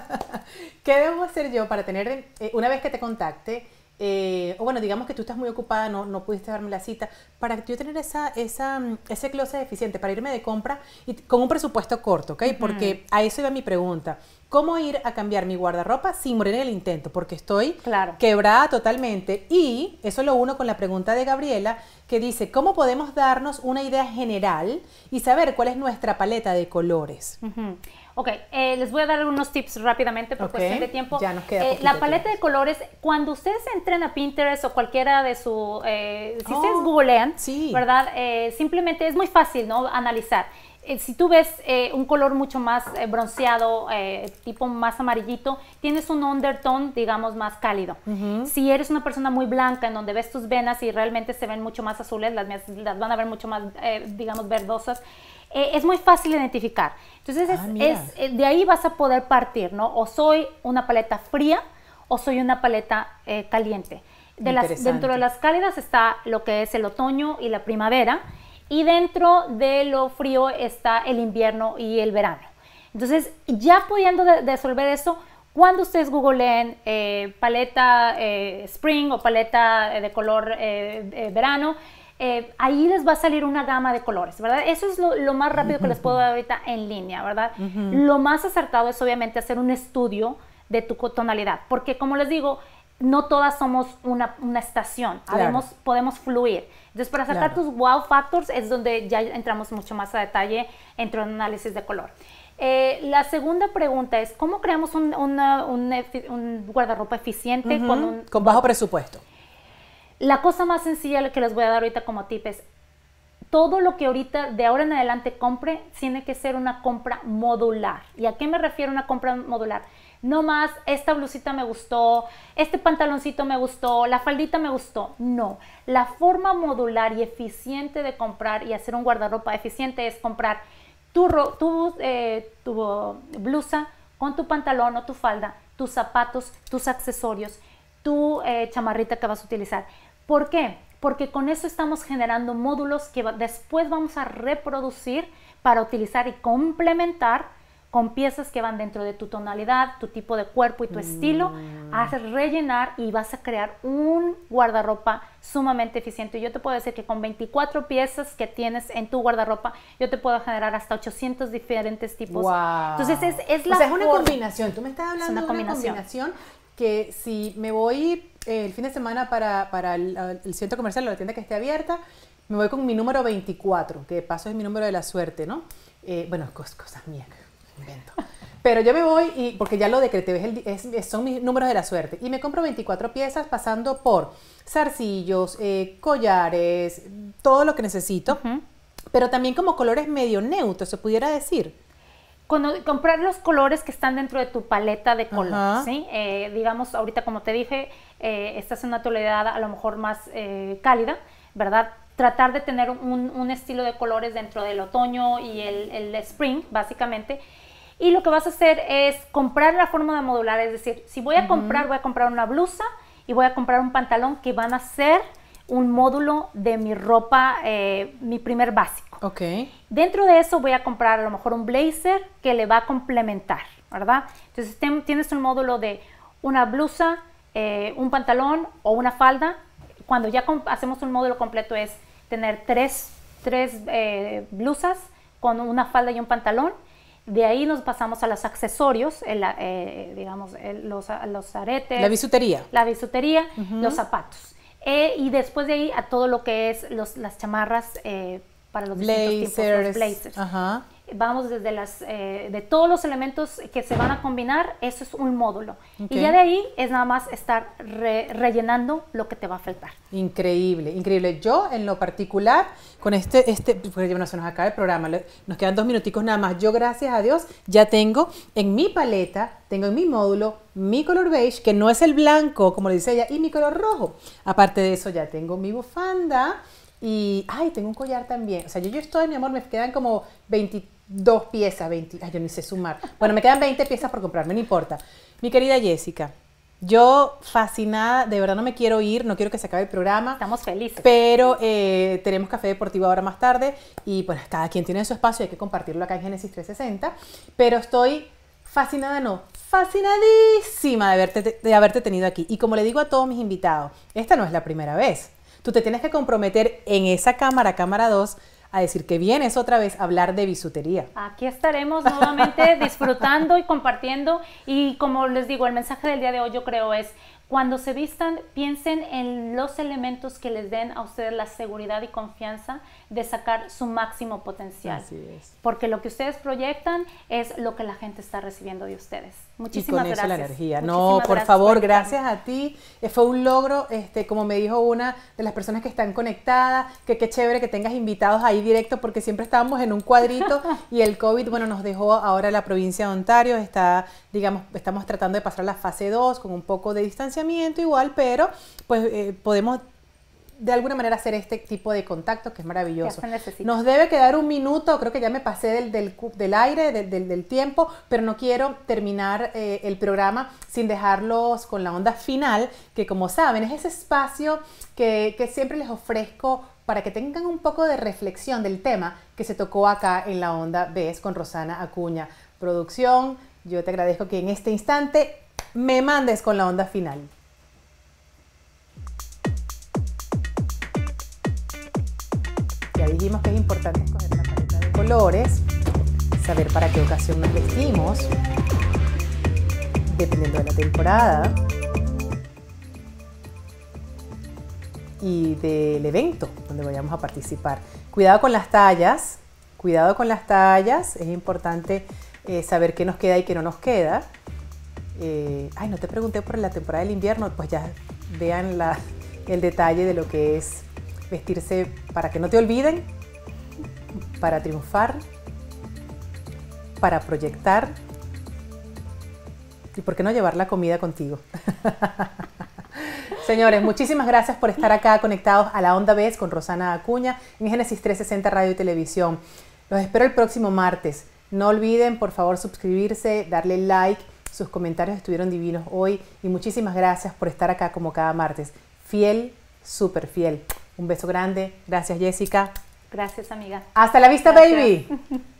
¿Qué debo hacer yo para tener, eh, una vez que te contacte, eh, o bueno, digamos que tú estás muy ocupada, no, no pudiste darme la cita, para que yo tener esa, esa, mm, ese closet eficiente, para irme de compra y con un presupuesto corto, ¿ok? Porque a eso iba mi pregunta. ¿Cómo ir a cambiar mi guardarropa sin morir en el intento? Porque estoy quebrada totalmente. Y eso lo uno con la pregunta de Gabriela, que dice, ¿cómo podemos darnos una idea general y saber cuál es nuestra paleta de colores? Ok, eh, les voy a dar unos tips rápidamente por cuestión de tiempo. Eh, la paleta de colores, cuando ustedes entren a Pinterest o cualquiera de su... Eh, si ustedes oh, googlean, ¿verdad? simplemente es muy fácil, ¿no? Analizar. Eh, si tú ves eh, un color mucho más eh, bronceado, tipo más amarillito, tienes un undertone, digamos, más cálido. Si eres una persona muy blanca, en donde ves tus venas y realmente se ven mucho más azules, las, las van a ver mucho más, digamos, verdosas, es muy fácil identificar. Entonces, ah, es, de ahí vas a poder partir, ¿no? O soy una paleta fría o soy una paleta caliente. dentro de las cálidas está lo que es el otoño y la primavera y dentro de lo frío está el invierno y el verano. Entonces, ya pudiendo resolver eso, cuando ustedes googleen eh, paleta eh, spring o paleta eh, de color verano, ahí les va a salir una gama de colores, ¿verdad? Eso es lo, más rápido que les puedo dar ahorita en línea, ¿verdad? Lo más acertado es obviamente hacer un estudio de tu tonalidad, porque como les digo, no todas somos una, estación, podemos fluir. Entonces, para sacar tus wow factors es donde ya entramos mucho más a detalle entre un análisis de color. Eh, la segunda pregunta es, ¿cómo creamos un, guardarropa eficiente con, con bajo presupuesto? La cosa más sencilla que les voy a dar ahorita como tip es, todo lo que ahorita de ahora en adelante compre tiene que ser una compra modular. ¿Y a qué me refiero una compra modular? no más, esta blusita me gustó, este pantaloncito me gustó, la faldita me gustó. No, la forma modular y eficiente de comprar y hacer un guardarropa eficiente es comprar tu, eh, blusa con tu pantalón o tu falda, tus zapatos, tus accesorios, tu eh, chamarrita que vas a utilizar. ¿Por qué? Porque con eso estamos generando módulos que después vamos a reproducir para utilizar y complementar con piezas que van dentro de tu tonalidad, tu tipo de cuerpo y tu estilo, mm. haces rellenar y vas a crear un guardarropa sumamente eficiente. Yo te puedo decir que con 24 piezas que tienes en tu guardarropa, yo te puedo generar hasta 800 diferentes tipos. Entonces es, es la... O sea, es una combinación, tú me estás hablando de una combinación que si me voy eh, el fin de semana para, el, centro comercial o la tienda que esté abierta, me voy con mi número 24, que de paso es mi número de la suerte, ¿no? Eh, bueno, cosas mías invento. Pero yo me voy y, porque ya lo decreté, son mis números de la suerte. Y me compro 24 piezas pasando por zarcillos, eh, collares, todo lo que necesito. Pero también como colores medio neutros, se pudiera decir. Cuando comprar los colores que están dentro de tu paleta de colores. Eh, digamos, ahorita como te dije, eh, estás en una tonalidad a lo mejor más cálida, ¿verdad? tratar de tener un, estilo de colores dentro del otoño y el, el spring, básicamente, y lo que vas a hacer es comprar la forma de modular, es decir, si voy a comprar, voy a comprar una blusa y voy a comprar un pantalón que van a ser un módulo de mi ropa, eh, mi primer básico. Ok. Dentro de eso voy a comprar a lo mejor un blazer que le va a complementar, ¿verdad? Entonces tienes un módulo de una blusa, eh, un pantalón o una falda. Cuando ya hacemos un módulo completo es tener tres, tres eh, blusas con una falda y un pantalón de ahí nos pasamos a los accesorios, eh, digamos, los, los, aretes. La bisutería. La bisutería, los zapatos. Eh, y después de ahí a todo lo que es los, las chamarras eh, para los blazers. distintos blazers. Ajá vamos desde las, eh, de todos los elementos que se van a combinar, eso es un módulo. Y ya de ahí es nada más estar rellenando lo que te va a faltar. Increíble, increíble. Yo en lo particular, con este, este, porque no se nos acaba el programa, nos quedan dos minuticos nada más. Yo gracias a Dios ya tengo en mi paleta, tengo en mi módulo mi color beige, que no es el blanco, como le dice ella, y mi color rojo. Aparte de eso, ya tengo mi bufanda. Y, ay, tengo un collar también. O sea, yo, yo estoy, mi amor, me quedan como 23 dos piezas, 20, ay, yo no sé sumar. Bueno, me quedan 20 piezas por comprarme, no importa. Mi querida Jessica, yo fascinada, de verdad no me quiero ir, no quiero que se acabe el programa. Estamos felices. Pero eh, tenemos café deportivo ahora más tarde y pues cada quien tiene su espacio, hay que compartirlo acá en Génesis 360. Pero estoy fascinada, no, fascinadísima de, verte, de haberte tenido aquí. Y como le digo a todos mis invitados, esta no es la primera vez. Tú te tienes que comprometer en esa cámara, cámara 2, a decir que es otra vez hablar de bisutería. Aquí estaremos nuevamente disfrutando y compartiendo y como les digo, el mensaje del día de hoy yo creo es cuando se vistan, piensen en los elementos que les den a ustedes la seguridad y confianza de sacar su máximo potencial. Así es. Porque lo que ustedes proyectan es lo que la gente está recibiendo de ustedes. Muchísimas y gracias. la energía. no, por favor, gracias a ti. Eh, fue un logro, este, como me dijo una de las personas que están conectadas, que qué chévere que tengas invitados ahí directo, porque siempre estábamos en un cuadrito y el COVID, bueno, nos dejó ahora la provincia de Ontario, está, digamos, estamos tratando de pasar la fase 2 con un poco de distanciamiento igual, pero pues eh, podemos de alguna manera hacer este tipo de contacto que es maravilloso. Nos debe quedar un minuto, creo que ya me pasé del, del, aire, del, tiempo, pero no quiero terminar eh, el programa sin dejarlos con la onda final, que como saben es ese espacio que, que siempre les ofrezco para que tengan un poco de reflexión del tema que se tocó acá en la onda ves con Rosana Acuña. Producción, yo te agradezco que en este instante me mandes con la onda final. dijimos que es importante escoger la paleta de colores, saber para qué ocasión nos vestimos, dependiendo de la temporada y del evento donde vayamos a participar. Cuidado con las tallas, cuidado con las tallas, es importante eh, saber qué nos queda y qué no nos queda. Eh, ay, no te pregunté por la temporada del invierno, pues ya vean la, el detalle de lo que es vestirse para que no te olviden, para triunfar, para proyectar y por qué no llevar la comida contigo. Señores, muchísimas gracias por estar acá conectados a la Onda Vez con Rosana Acuña en Génesis 360 Radio y Televisión. Los espero el próximo martes. No olviden, por favor, suscribirse, darle like. Sus comentarios estuvieron divinos hoy y muchísimas gracias por estar acá como cada martes. Fiel, súper fiel. Un beso grande. Gracias, Jessica. Gracias, amiga. Hasta la vista, baby.